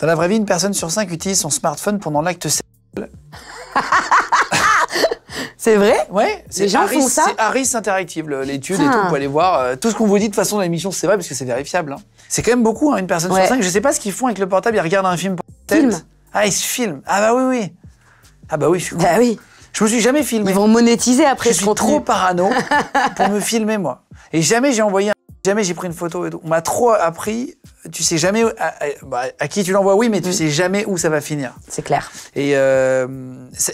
Dans la vraie vie, une personne sur cinq utilise son smartphone pendant l'acte sexuel. c'est vrai Ouais. Les gens font ça C'est Harris Interactive, l'étude et ah. tout. Vous aller voir. Euh, tout ce qu'on vous dit de façon dans l'émission, c'est vrai parce que c'est vérifiable. Hein. C'est quand même beaucoup, hein, une personne sur cinq. Je sais pas ce qu'ils font avec le portable. Ils regardent un film. Pour film. Ah, ils se filment. Ah bah oui, oui. Ah bah oui, je suis bah oui. Je me suis jamais filmé. Ils vont monétiser après je ce contenu. Je suis trop parano pour me filmer, moi. Et jamais j'ai envoyé Jamais j'ai pris une photo et tout. On m'a trop appris, tu sais jamais bah, à, qui tu l'envoies, oui, mais tu mm. sais jamais où ça va finir. C'est clair. Et euh,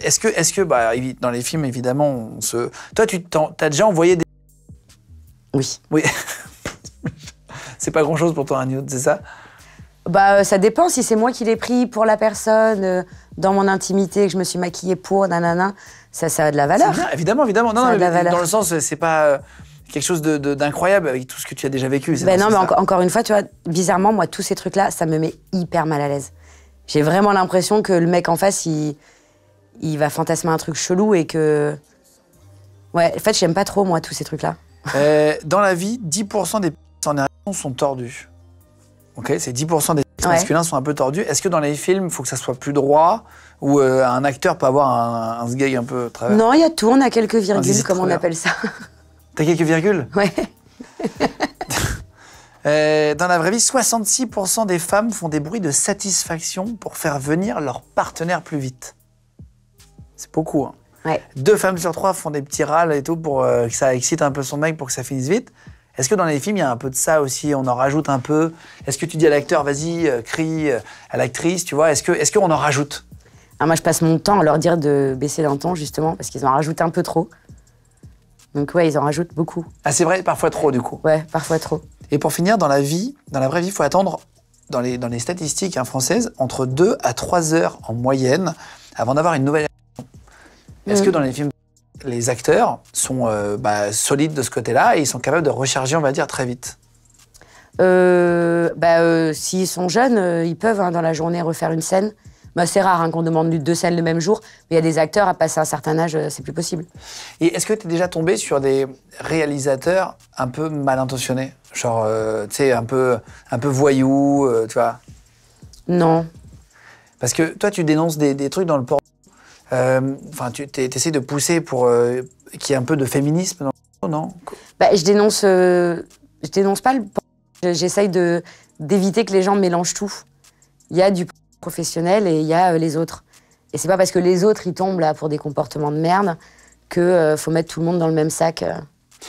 est-ce que, est-ce que, bah, dans les films, évidemment, on se. Toi, tu t'as déjà envoyé des. Oui. Oui. c'est pas grand chose pour toi, un nude, c'est ça bah, euh, ça dépend si c'est moi qui l'ai pris pour la personne, euh, dans mon intimité, que je me suis maquillée pour, nanana. Ça, ça a de la valeur. évidemment, évidemment. Non, dans le sens, c'est pas euh, quelque chose d'incroyable avec tout ce que tu as déjà vécu. Ben non, mais encore une fois, tu vois, bizarrement, moi, tous ces trucs-là, ça me met hyper mal à l'aise. J'ai vraiment l'impression que le mec en face, il, va fantasmer un truc chelou et que. Ouais, en fait, j'aime pas trop, moi, tous ces trucs-là. dans la vie, 10% des en érection sont tordues. Ok, c'est 10% des ouais. masculins sont un peu tordus. Est-ce que dans les films, il faut que ça soit plus droit ou euh, un acteur peut avoir un, un un peu travers Non, il y a tout. On a quelques virgules, comme on appelle ça. T'as quelques virgules Ouais. Euh, dans la vraie vie, 66% des femmes font des bruits de satisfaction pour faire venir leur partenaire plus vite. C'est beaucoup. Hein. Deux femmes sur trois font des petits râles et tout pour euh, que ça excite un peu son mec pour que ça finisse vite. Est-ce que dans les films, il y a un peu de ça aussi On en rajoute un peu Est-ce que tu dis à l'acteur, vas-y, euh, crie euh, à l'actrice, tu vois Est-ce qu'on est en rajoute ah, Moi, je passe mon temps à leur dire de baisser d'un ton, justement, parce qu'ils en rajoutent un peu trop. Donc ouais, ils en rajoutent beaucoup. Ah, c'est vrai, parfois trop, du coup Ouais, parfois trop. Et pour finir, dans la vie, dans la vraie vie, il faut attendre, dans les, dans les statistiques hein, françaises, entre 2 à 3 heures en moyenne avant d'avoir une nouvelle... Est-ce mm. que dans les films les acteurs sont euh, bah, solides de ce côté-là et ils sont capables de recharger, on va dire, très vite euh, bah, euh, S'ils sont jeunes, ils peuvent hein, dans la journée refaire une scène. Bah, c'est rare hein, qu'on demande deux scènes le même jour, mais il y a des acteurs à passer un certain âge, c'est plus possible. Et est-ce que tu es déjà tombé sur des réalisateurs un peu mal intentionnés Genre, tu sais, un peu, un peu voyous, tu vois Non. Parce que toi, tu dénonces des, trucs dans le port. Euh, enfin, tu essaies de pousser pour euh, qu'il y ait un peu de féminisme dans le non bah, Je dénonce, euh, je dénonce pas le. J'essaye de d'éviter que les gens mélangent tout. Il y a du professionnel et il y a les autres. Et c'est pas parce que les autres ils tombent là pour des comportements de merde que faut mettre tout le monde dans le même sac.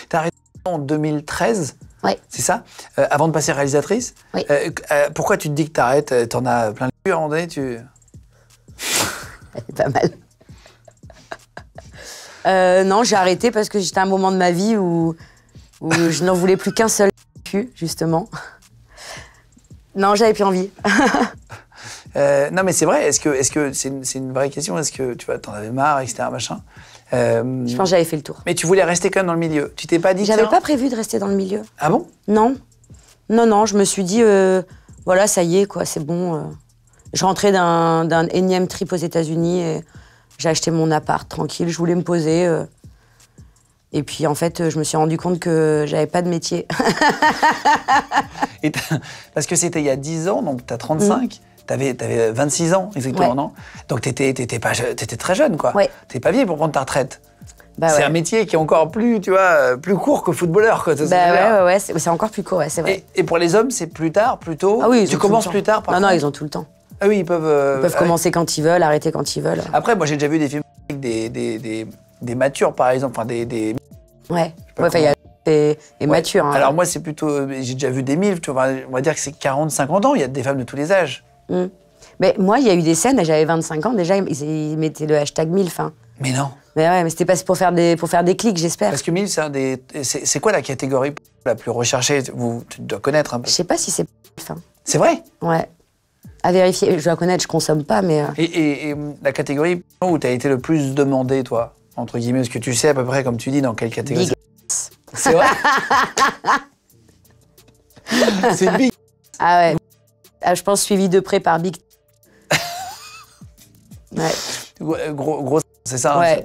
T'as en 2013 Oui. C'est ça Avant de passer réalisatrice Oui. pourquoi tu te dis que t'arrêtes T'en as plein les tu... pas mal. Euh, non, j'ai arrêté parce que j'étais un moment de ma vie où, je n'en voulais plus qu'un seul cul, justement. Non, j'avais plus envie. Euh, non, mais c'est vrai. Est-ce que est-ce que c'est une, vraie question Est-ce que tu vois, en avais marre, etc. Machin. Euh, je pense que j'avais fait le tour. Mais tu voulais rester quand même dans le milieu. Tu t'es pas dit. J'avais pas prévu de rester dans le milieu. Ah bon Non, non, non. Je me suis dit, voilà, ça y est, quoi, c'est bon. Je rentrais d'un énième trip aux États-Unis et j'ai acheté mon appart tranquille, je voulais me poser. Euh. et puis en fait, je me suis rendu compte que j'avais pas de métier. parce que c'était il y a 10 ans, donc tu as 35. Mmh. T'avais avais 26 ans, exactement, non Donc t'étais étais, étais très jeune, quoi. T'es pas vieille pour prendre ta retraite. Bah c'est un métier qui est encore plus, tu vois, plus court que footballeur. Quoi, bah ouais, ouais, c'est encore plus court, ouais, c'est vrai. Et, pour les hommes, c'est plus tard, plutôt ah oui, Tu commences plus tard, par Non, non, ils ont tout le temps. Ah oui, ils peuvent. Euh, ah commencer quand ils veulent, arrêter quand ils veulent. Après, moi j'ai déjà vu des films avec des, des, des, matures, par exemple, enfin des. des... Ouais, il y a des matures. Hein. Alors moi, c'est plutôt, euh, j'ai déjà vu des mille, vois, on va dire que c'est 40, 50 ans, il y a des femmes de tous les âges. Hmm. Mais moi, il y a eu des scènes, j'avais 25 ans déjà, ils, mettaient le hashtag MILF. fin. Mais non. Mais ouais, mais c'était pas pour faire des, pour faire des clics, j'espère. Parce que MILF, c'est, des, c'est, quoi la catégorie la plus recherchée Vous, Tu dois connaître un hein, peu. Je sais pas si c'est C'est vrai Ouais. À vérifier, je dois connaître, je consomme pas, mais. Euh. Et, la catégorie où tu as été le plus demandé, toi Entre guillemets, ce que tu sais à peu près, comme tu dis, dans quelle catégorie Big C'est vrai C'est big. Ah ouais. Ah, je pense suivi de près par big. ouais. Gros, c'est ça, hein, ouais.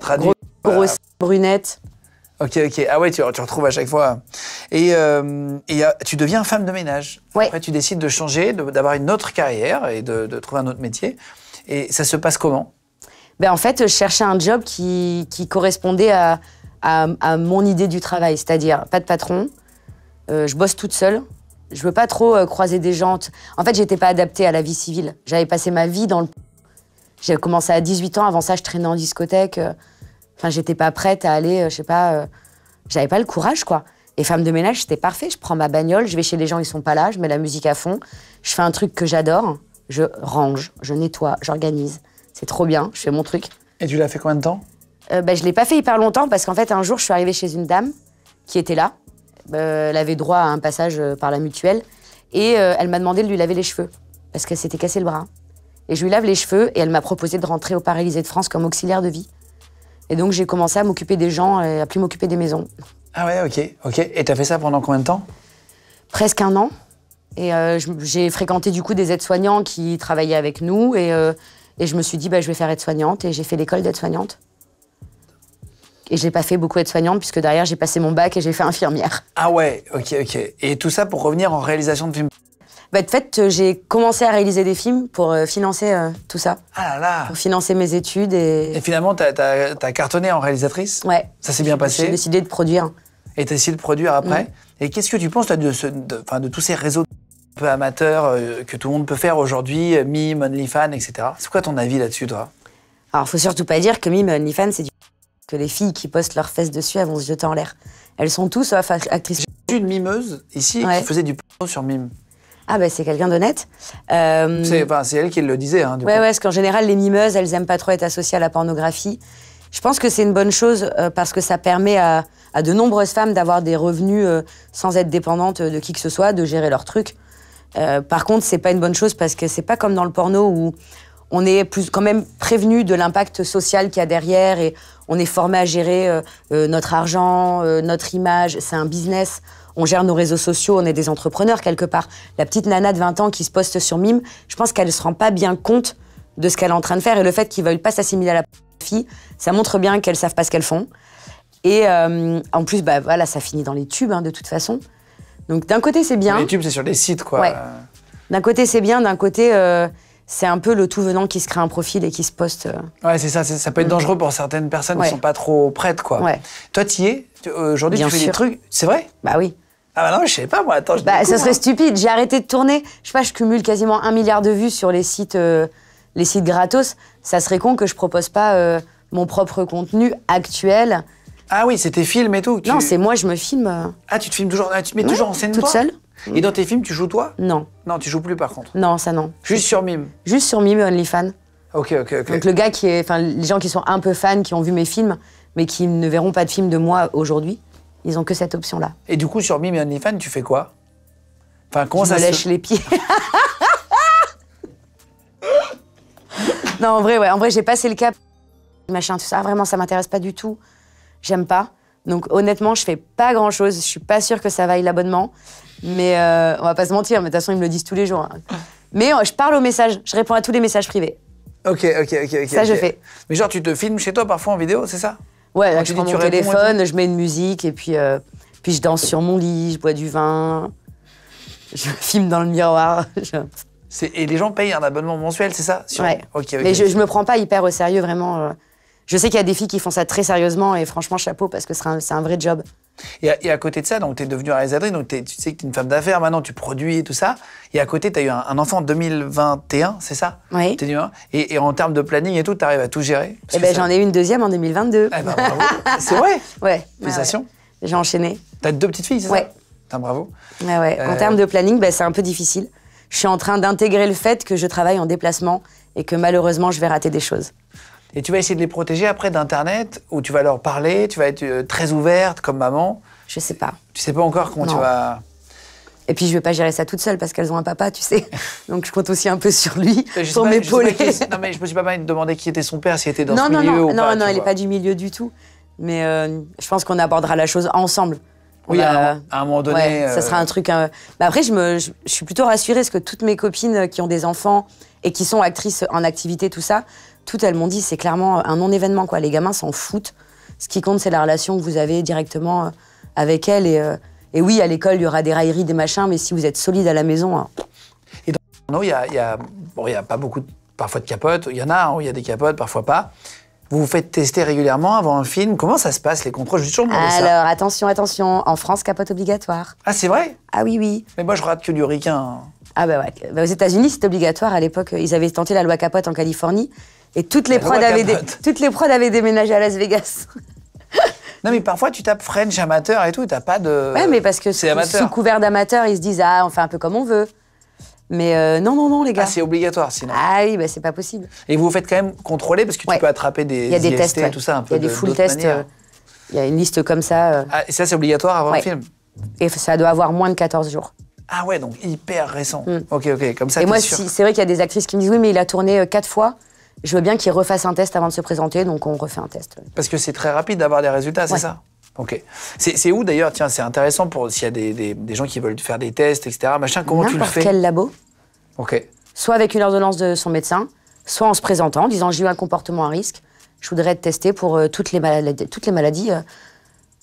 Gros, grosse euh, brunette. Ok, ok. Ah ouais, tu, tu retrouves à chaque fois. Et, euh, euh, tu deviens femme de ménage. Après, tu décides de changer, d'avoir une autre carrière et de, trouver un autre métier. Et ça se passe comment ben, En fait, je cherchais un job qui, correspondait à, mon idée du travail, c'est-à-dire pas de patron, euh, je bosse toute seule. Je veux pas trop croiser des gens. En fait, j'étais pas adaptée à la vie civile. J'avais passé ma vie dans le. J'ai commencé à 18 ans. Avant ça, je traînais en discothèque. Enfin, j'étais pas prête à aller, euh, je sais pas, euh, j'avais pas le courage, quoi. Et femme de ménage, c'était parfait. Je prends ma bagnole, je vais chez les gens, ils sont pas là, je mets la musique à fond, je fais un truc que j'adore, je range, je nettoie, j'organise. C'est trop bien, je fais mon truc. Et tu l'as fait combien de temps euh, bah, Je l'ai pas fait hyper longtemps parce qu'en fait, un jour, je suis arrivée chez une dame qui était là. Euh, elle avait droit à un passage par la mutuelle et elle m'a demandé de lui laver les cheveux parce qu'elle s'était cassé le bras. Et je lui lave les cheveux et elle m'a proposé de rentrer au Paralysé de France comme auxiliaire de vie. Et donc j'ai commencé à m'occuper des gens et à plus m'occuper des maisons. Ah ouais, ok, ok. Et t'as fait ça pendant combien de temps Presque un an. Et euh, j'ai fréquenté du coup des aides-soignants qui travaillaient avec nous et, euh, et je me suis dit bah, je vais faire aide-soignante et j'ai fait l'école d'aide-soignante. Et j'ai pas fait beaucoup aide-soignante puisque derrière j'ai passé mon bac et j'ai fait infirmière. Ah ouais, ok, ok. Et tout ça pour revenir en réalisation de films. Bah, de fait, euh, j'ai commencé à réaliser des films pour euh, financer euh, tout ça. Ah là là Pour financer mes études et... Et finalement, t'as as, cartonné en réalisatrice Ouais. Ça s'est bien passé J'ai décidé de produire. Et t'as décidé de produire après mm. Et qu'est-ce que tu penses de, de, tous ces réseaux un peu amateurs que tout le monde peut faire aujourd'hui, Mime, OnlyFans, etc. C'est quoi ton avis là-dessus, toi Alors, faut surtout pas dire que Mime, OnlyFans, c'est du que les filles qui postent leurs fesses dessus, elles vont se jeter en l'air. Elles sont tous actrices. J'ai une mimeuse ici qui faisait du porno sur Mime ah ben c'est quelqu'un d'honnête. Euh, c'est elle qui le disait. Hein, du ouais, ouais, parce qu'en général, les mimeuses, elles aiment pas trop être associées à la pornographie. Je pense que c'est une bonne chose euh, parce que ça permet à, de nombreuses femmes d'avoir des revenus euh, sans être dépendantes de qui que ce soit, de gérer leurs truc. par contre, c'est pas une bonne chose parce que c'est pas comme dans le porno où on est plus quand même prévenu de l'impact social qu'il y a derrière et on est formé à gérer notre argent, notre image. C'est un business on gère nos réseaux sociaux, on est des entrepreneurs quelque part. La petite nana de 20 ans qui se poste sur Mime, je pense qu'elle ne se rend pas bien compte de ce qu'elle est en train de faire et le fait qu'ils veulent pas s'assimiler à la fille, ça montre bien qu'elles savent pas ce qu'elles font. Et euh, en plus, bah voilà, ça finit dans les tubes hein, de toute façon. Donc d'un côté c'est bien. Les tubes c'est sur les sites quoi. D'un côté c'est bien, d'un côté euh, c'est un peu le tout venant qui se crée un profil et qui se poste. Euh. Ouais c'est ça, ça peut être mm. dangereux pour certaines personnes qui qui sont pas trop prêtes quoi. Toi tu y es aujourd'hui tu fais des trucs, c'est vrai Bah oui. Ah bah non, je sais pas, moi, attends, je Bah, ça serait stupide, j'ai arrêté de tourner. Je sais pas, je cumule quasiment un milliard de vues sur les sites, euh, les sites gratos. Ça serait con que je propose pas euh, mon propre contenu actuel. Ah oui, c'est tes films et tout. Non, c'est moi, je me filme. Euh. Ah, tu te filmes toujours, ah, tu mets toujours en scène Toute seule Et dans tes films, tu joues toi Non, Non, tu joues plus par contre. non, ça non. Juste sur mime. Juste sur Mime et OnlyFans. Ok, ok, ok. Donc le gars qui est, enfin les gens qui sont un peu fans, qui ont vu mes films, mais qui ne verront pas de films de moi aujourd'hui, ils ont que cette option-là. Et du coup, sur Mimi OnlyFans, tu fais quoi Enfin, comment je ça me lèche les pieds. non, en vrai, ouais, en vrai, j'ai passé le cap. Machin, tout ça, vraiment, ça m'intéresse pas du tout. J'aime pas. Donc, honnêtement, je fais pas grand chose. Je suis pas sûre que ça vaille l'abonnement. Mais euh, on va pas se mentir, mais de toute façon, ils me le disent tous les jours. Hein. Mais euh, je parle aux messages, je réponds à tous les messages privés. Ok, ok, ok. Ça, je fais. Mais genre, tu te filmes chez toi parfois en vidéo, c'est ça Ouais, je prends mon téléphone, je mets une musique et puis, euh, puis je danse sur mon lit, je bois du vin, je filme dans le miroir. Et les gens payent un abonnement mensuel, c'est ça sur... Ouais. Mais je, je me prends pas hyper au sérieux, vraiment. Euh. Je sais qu'il y a des filles qui font ça très sérieusement et franchement, chapeau, parce que c'est un vrai job. Et à, côté de ça, donc tu es devenue réalisatrice, donc tu sais que tu es une femme d'affaires maintenant, tu produis et tout ça. Et à côté, tu as eu un, enfant en 2021, c'est ça Oui. et, et, en termes de planning et tout, tu arrives à tout gérer Eh ben, j'en ai eu une deuxième en 2022. Eh ben, bravo. c'est vrai Ouais. Félicitations. J'ai enchaîné. Tu as deux petites filles, c'est ouais. ça un bravo. Ouais, ouais. En euh, termes de planning, ben, c'est un peu difficile. Je suis en train d'intégrer le fait que je travaille en déplacement et que malheureusement, je vais rater des choses. Et tu vas essayer de les protéger après d'Internet, où tu vas leur parler, tu vas être euh, très ouverte comme maman. Je sais pas. Tu sais pas encore comment tu vas. Et puis je vais pas gérer ça toute seule parce qu'elles ont un papa, tu sais. Donc je compte aussi un peu sur lui je pour m'épauler. Non mais je me suis pas mal demandé qui était son père, s'il était dans ce milieu non, ou pas. Non non, il est pas du milieu du tout. Mais euh, je pense qu'on abordera la chose ensemble. oui, à, un, moment donné. Ouais, Ça sera euh, un truc. Mais bah, après, je, me, je, suis plutôt rassurée parce que toutes mes copines qui ont des enfants et qui sont actrices en activité, tout ça, tout, elles m'ont dit, c'est clairement euh, un non-événement, quoi. Les gamins s'en foutent. Ce qui compte, c'est la relation que vous avez directement euh, avec elles. Euh, et, oui, à l'école, il y aura des railleries, des machins, mais si vous êtes solide à la maison. Hein. Et dans il n'y a, pas beaucoup, de, parfois de capotes. Il y en a hein, il y a des capotes, parfois pas. Vous vous faites tester régulièrement avant un film. Comment ça se passe, les contrôles Je toujours Alors, ça. attention, attention. En France, capote obligatoire. Ah, c'est vrai Ah oui, oui. Mais moi, je rate que du ricain. Ah bah ouais. Bah, aux États-Unis, c'est obligatoire. À l'époque, ils avaient tenté la loi capote en Californie. Et toutes les, prods avaient, toutes les avaient déménagé à Las Vegas. Non, mais parfois, tu tapes French amateur et tout, t'as pas de. Ouais, mais parce que sous, couvert d'amateur, ils se disent, ah, on fait un peu comme on veut. Mais euh, non, non, non, les gars. Ah, c'est obligatoire, sinon. Ah oui, bah, c'est pas possible. Et vous vous faites quand même contrôler parce que tu peux attraper des. Il y a des tests, tout ça, Il y a des full tests. Euh, il y a une liste comme ça. Euh. Ah, et ça, c'est obligatoire avant le film Et ça doit avoir moins de 14 jours. Ah ouais, donc hyper récent. Mm. Ok, ok, comme ça. Et moi, c'est vrai qu'il y a des actrices qui me disent, oui, mais il a tourné 4 fois je veux bien qu'il refasse un test avant de se présenter, donc on refait un test. Parce que c'est très rapide d'avoir des résultats, c'est ça Ok. C'est où d'ailleurs Tiens, c'est intéressant pour s'il y a des, gens qui veulent faire des tests, etc. Machin, comment tu le fais quel labo. Ok. Soit avec une ordonnance de son médecin, soit en se présentant, en disant j'ai eu un comportement à risque, je voudrais être testé pour euh, toutes les maladies. Toutes les maladies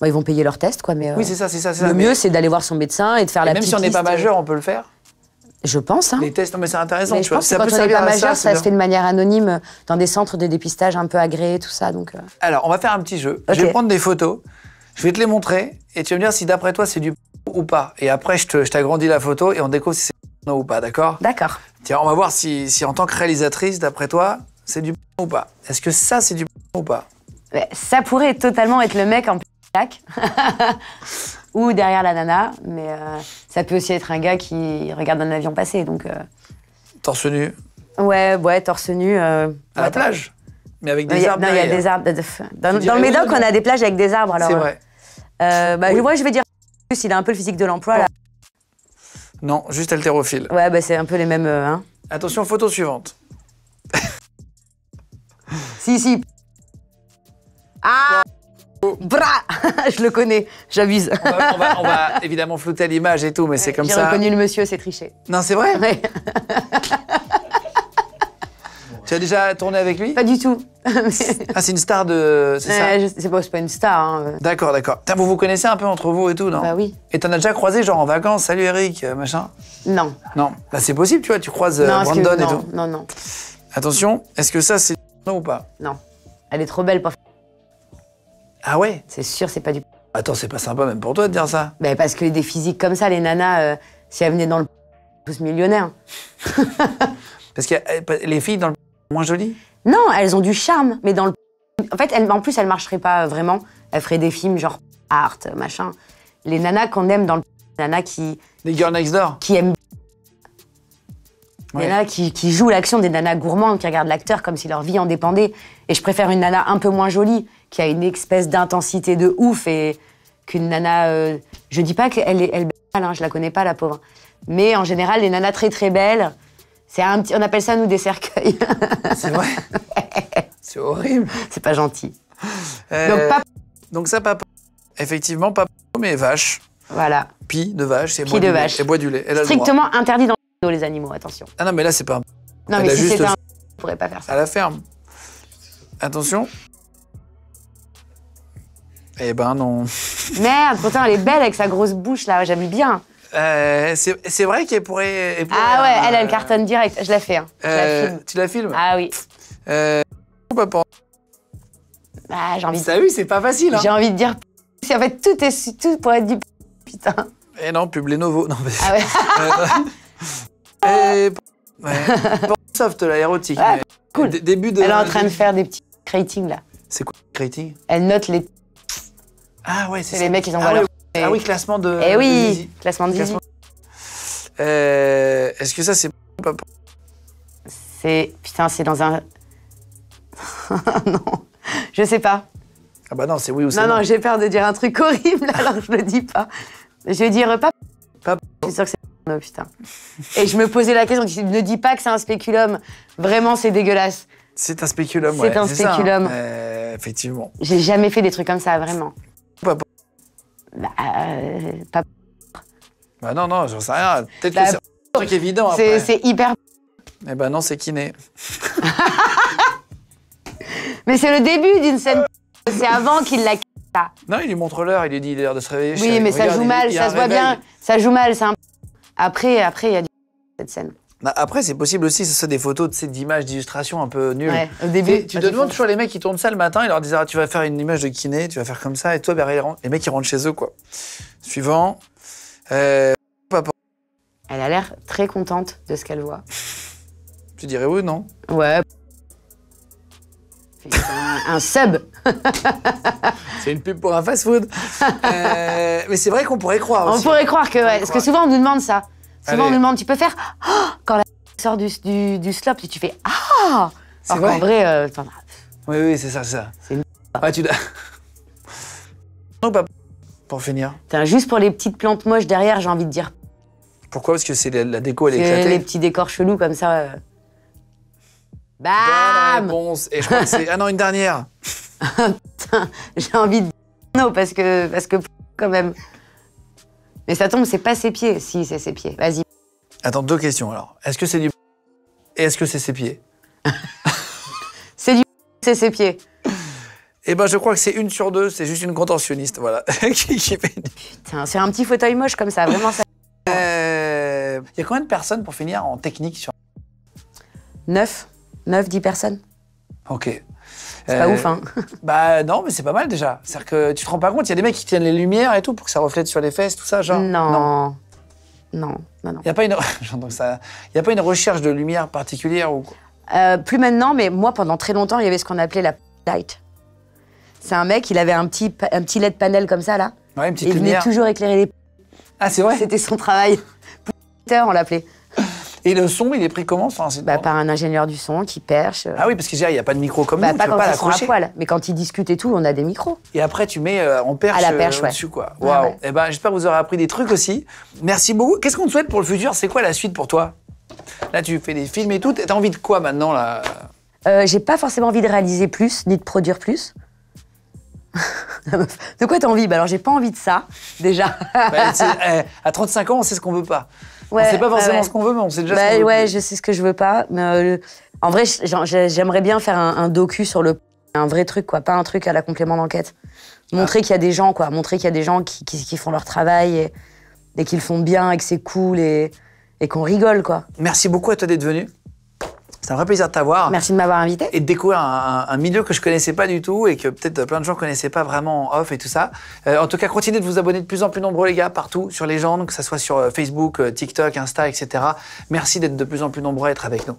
ils vont payer leur test, quoi. Mais, euh, oui, c'est ça, c'est ça. Le mieux, c'est d'aller voir son médecin et de faire et la même si on n'est pas euh. majeur, on peut le faire je pense. Hein. Les tests, non, mais c'est intéressant. Mais pense que, quand on n'est pas majeur, ça, se fait de manière anonyme dans des centres de dépistage un peu agréés, tout ça. Donc, euh. Alors, on va faire un petit jeu. Je vais prendre des photos, je vais te les montrer, et tu vas me dire si d'après toi c'est du ou pas. Et après, je t'agrandis la photo et on découvre si c'est non ou pas, d'accord D'accord. Tiens, on va voir si, si en tant que réalisatrice, d'après toi, c'est du ou pas. Est-ce que ça, c'est du ou pas Ça pourrait totalement être le mec en plaque. ou derrière la nana, mais euh, ça peut aussi être un gars qui regarde un avion passer. Donc, euh. Torse nu Ouais, ouais, torse nu. Euh. à la plage Mais avec des arbres. Bah, non, il y a des arbres. Dans, le Médoc, on a des plages avec des arbres. C'est vrai. Moi, bah, je vais dire plus, il a un peu le physique de l'emploi. là. Non, juste altérophile. Ouais, bah, c'est un peu les mêmes. Hein. Attention, photo suivante. si, si. Ah Bra je le connais, j'avise. On, va, évidemment flouter l'image et tout, mais c'est comme ça. J'ai connu le monsieur, c'est triché. Non, c'est vrai Tu as déjà tourné avec lui Pas du tout. ah, c'est une star de. C'est ça je... pas, pas, une star. Hein. D'accord, d'accord. Vous vous connaissez un peu entre vous et tout, non Bah oui. Et t'en as déjà croisé, genre en vacances, salut Eric, euh, machin Non. Non. Bah c'est possible, tu vois, tu croises euh, non, Brandon et tout. Non, non. Attention, est-ce que ça c'est. Non ou pas Non. Elle est trop belle, pour... Ah ouais C'est sûr, c'est pas du. Attends, c'est pas sympa même pour toi de dire ça. Bah parce que des physiques comme ça, les nanas, euh, si elles venaient dans le tous millionnaires. parce que euh, les filles dans le moins jolies Non, elles ont du charme, mais dans le en fait, elles, en plus, elles marcheraient pas euh, vraiment. Elles feraient des films genre art, machin. Les nanas qu'on aime dans le nana qui les girls next door qui aiment qui, qui jouent l'action des nanas gourmandes qui regardent l'acteur comme si leur vie en dépendait. Et je préfère une nana un peu moins jolie qui a une espèce d'intensité de ouf et qu'une nana. Euh, je dis pas qu'elle est elle belle, hein, je la connais pas la pauvre. Mais en général, les nanas très très belles, c'est un petit, on appelle ça nous des cercueils. C'est vrai. c'est horrible. C'est pas gentil. Euh, donc pas. Donc ça pas. Effectivement pas mais vache. Voilà. Pi de vache, c'est de vache. Et bois du lait. Elle Strictement interdit dans les animaux, attention. Ah non mais là c'est pas. Un... Non mais si c'était un, on pourrait pas faire ça. À la ferme. Attention. Eh ben non. Merde, pourtant elle est belle avec sa grosse bouche là, j'aime bien. Euh, c'est vrai qu'elle pourrait, Ah ouais, elle, elle euh, cartonne direct, je la fais. Hein. Euh, tu la filmes Ah oui. Euh, pour. Ah, j'ai envie de... c'est pas facile. Hein. J'ai envie de dire. En fait, tout est tout pour être du putain. Eh non, les nouveaux. Non, mais... Ah ouais. Et... ouais. Soft, là, érotique. Ah, cool. Début de... Elle est en train de faire des petits creating là. C'est quoi le Elle note les ah ouais, c'est Les mecs, ils envoient ah, ah oui, classement de. Eh oui, classement de euh, Est-ce que ça, c'est. C'est. Putain, c'est dans un. non, je sais pas. Ah bah non, c'est oui ou non. Non, j'ai peur de dire un truc horrible alors je le dis pas. Je vais dire pas. Pas. Je suis sûre que c'est. Non, putain. Et je me posais la question, je ne dis pas que c'est un spéculum. Vraiment, c'est dégueulasse. C'est un spéculum, ouais. C'est un hein. spéculum. Euh, effectivement. J'ai jamais fait des trucs comme ça, vraiment. Bah, euh, pas. Bah non, non, j'en sais rien. Peut-être que bah, c'est un truc évident après. C'est hyper. Eh ben non, c'est kiné. Mais c'est le début d'une scène. C'est avant qu'il la quitte. Non, il lui montre l'heure, il lui dit il de se réveiller. Oui, mais ça joue mal, ça se voit bien. Ça joue mal, c'est un. Après, après, il y a du cette scène. Bah, après, c'est possible aussi, ce soit des photos d'images, d'illustrations un peu nulles. tu, te demandes toujours les mecs qui tournent ça le matin, ils leur disent ah, tu vas faire une image de kiné, tu vas faire comme ça, et toi, les mecs ils rentrent chez eux quoi. Suivant. Euh, Elle a l'air très contente de ce qu'elle voit. tu dirais oui, non Ouais. Un, un, sub. c'est une pub pour un fast-food. Euh, mais c'est vrai qu'on pourrait croire. Aussi. On pourrait croire que, ouais, parce que souvent on nous demande ça. Souvent, on nous demande, tu peux faire oh, quand la sort du, du, du slop, tu fais ah. C'est vrai. En vrai, euh, Oui, oui, c'est ça, c'est ça. C'est une. Ouais, ah, tu dois. pour finir. As, juste pour les petites plantes moches derrière, j'ai envie de dire. Pourquoi Parce que c'est la, déco, elle est éclatée. Les petits décors chelous comme ça. Euh... Bam Bonne Et je crois que c'est. Ah non, une dernière. j'ai envie de. Non, parce que, parce que quand même. Mais ça tombe, c'est pas ses pieds. Si, c'est ses pieds. Vas-y. Attends, deux questions alors. Est-ce que c'est du. Et est-ce que c'est ses pieds C'est du. C'est ses pieds. Eh ben, je crois que c'est une sur deux, c'est juste une contentionniste, voilà. Putain, c'est un petit fauteuil moche comme ça, vraiment ça. Euh, il y a combien de personnes pour finir en technique sur. 9 9, 10 personnes. Ok. C'est pas euh, ouf, hein Bah non, mais c'est pas mal déjà. C'est-à-dire que tu te rends pas compte, il y a des mecs qui tiennent les lumières et tout pour que ça reflète sur les fesses, tout ça, genre. Non. Non, non, non. Il n'y a, pas une... ça... Y a pas une recherche de lumière particulière ou quoi euh, Plus maintenant, mais moi, pendant très longtemps, il y avait ce qu'on appelait la light. C'est un mec, il avait un petit, un petit LED panel comme ça, là. Ouais, une petite lumière. il venait toujours éclairer les. Ah, c'est vrai C'était son travail. on l'appelait. Et le son, il est pris comment bah, Par un ingénieur du son qui perche. Euh. Ah oui, parce qu'il n'y a pas de micro comme bah, nous, pas tu quand, peux pas l'accrocher. poil, mais quand ils discutent et tout, on a des micros. Et après, tu mets euh, en perche, euh, dessus quoi. Ah, Waouh. Eh ben, j'espère que vous aurez appris des trucs aussi. Merci beaucoup. Qu'est-ce qu'on te souhaite pour le futur C'est quoi la suite pour toi Là, tu fais des films et tout. T'as envie de quoi maintenant là J'ai pas forcément envie de réaliser plus, ni de produire plus. de quoi t'as envie bah, Alors, j'ai pas envie de ça, déjà. Bah, eh, à 35 ans, on sait ce qu'on veut pas c'est pas bah forcément ce qu'on veut, mais on sait déjà bah, Ouais, je sais ce que je veux pas. Mais euh, en vrai, j'aimerais bien faire un, docu sur le. Un vrai truc, quoi. Pas un truc à la complément d'enquête. Montrer ah. qu'il y a des gens, quoi. Montrer qu'il y a des gens qui, font leur travail et, qu'ils qu'ils font bien et que c'est cool et, et qu'on rigole, quoi. Merci beaucoup à toi d'être venu. C'est un vrai plaisir de t'avoir. Merci de m'avoir invité. Et de découvrir un, milieu que je connaissais pas du tout et que peut-être plein de gens connaissaient pas vraiment en off et tout ça. Euh, en tout cas, continuez de vous abonner de plus en plus nombreux, les gars, partout sur les gens, que ce soit sur euh, Facebook, euh, TikTok, Insta, etc. Merci d'être de plus en plus nombreux à être avec nous.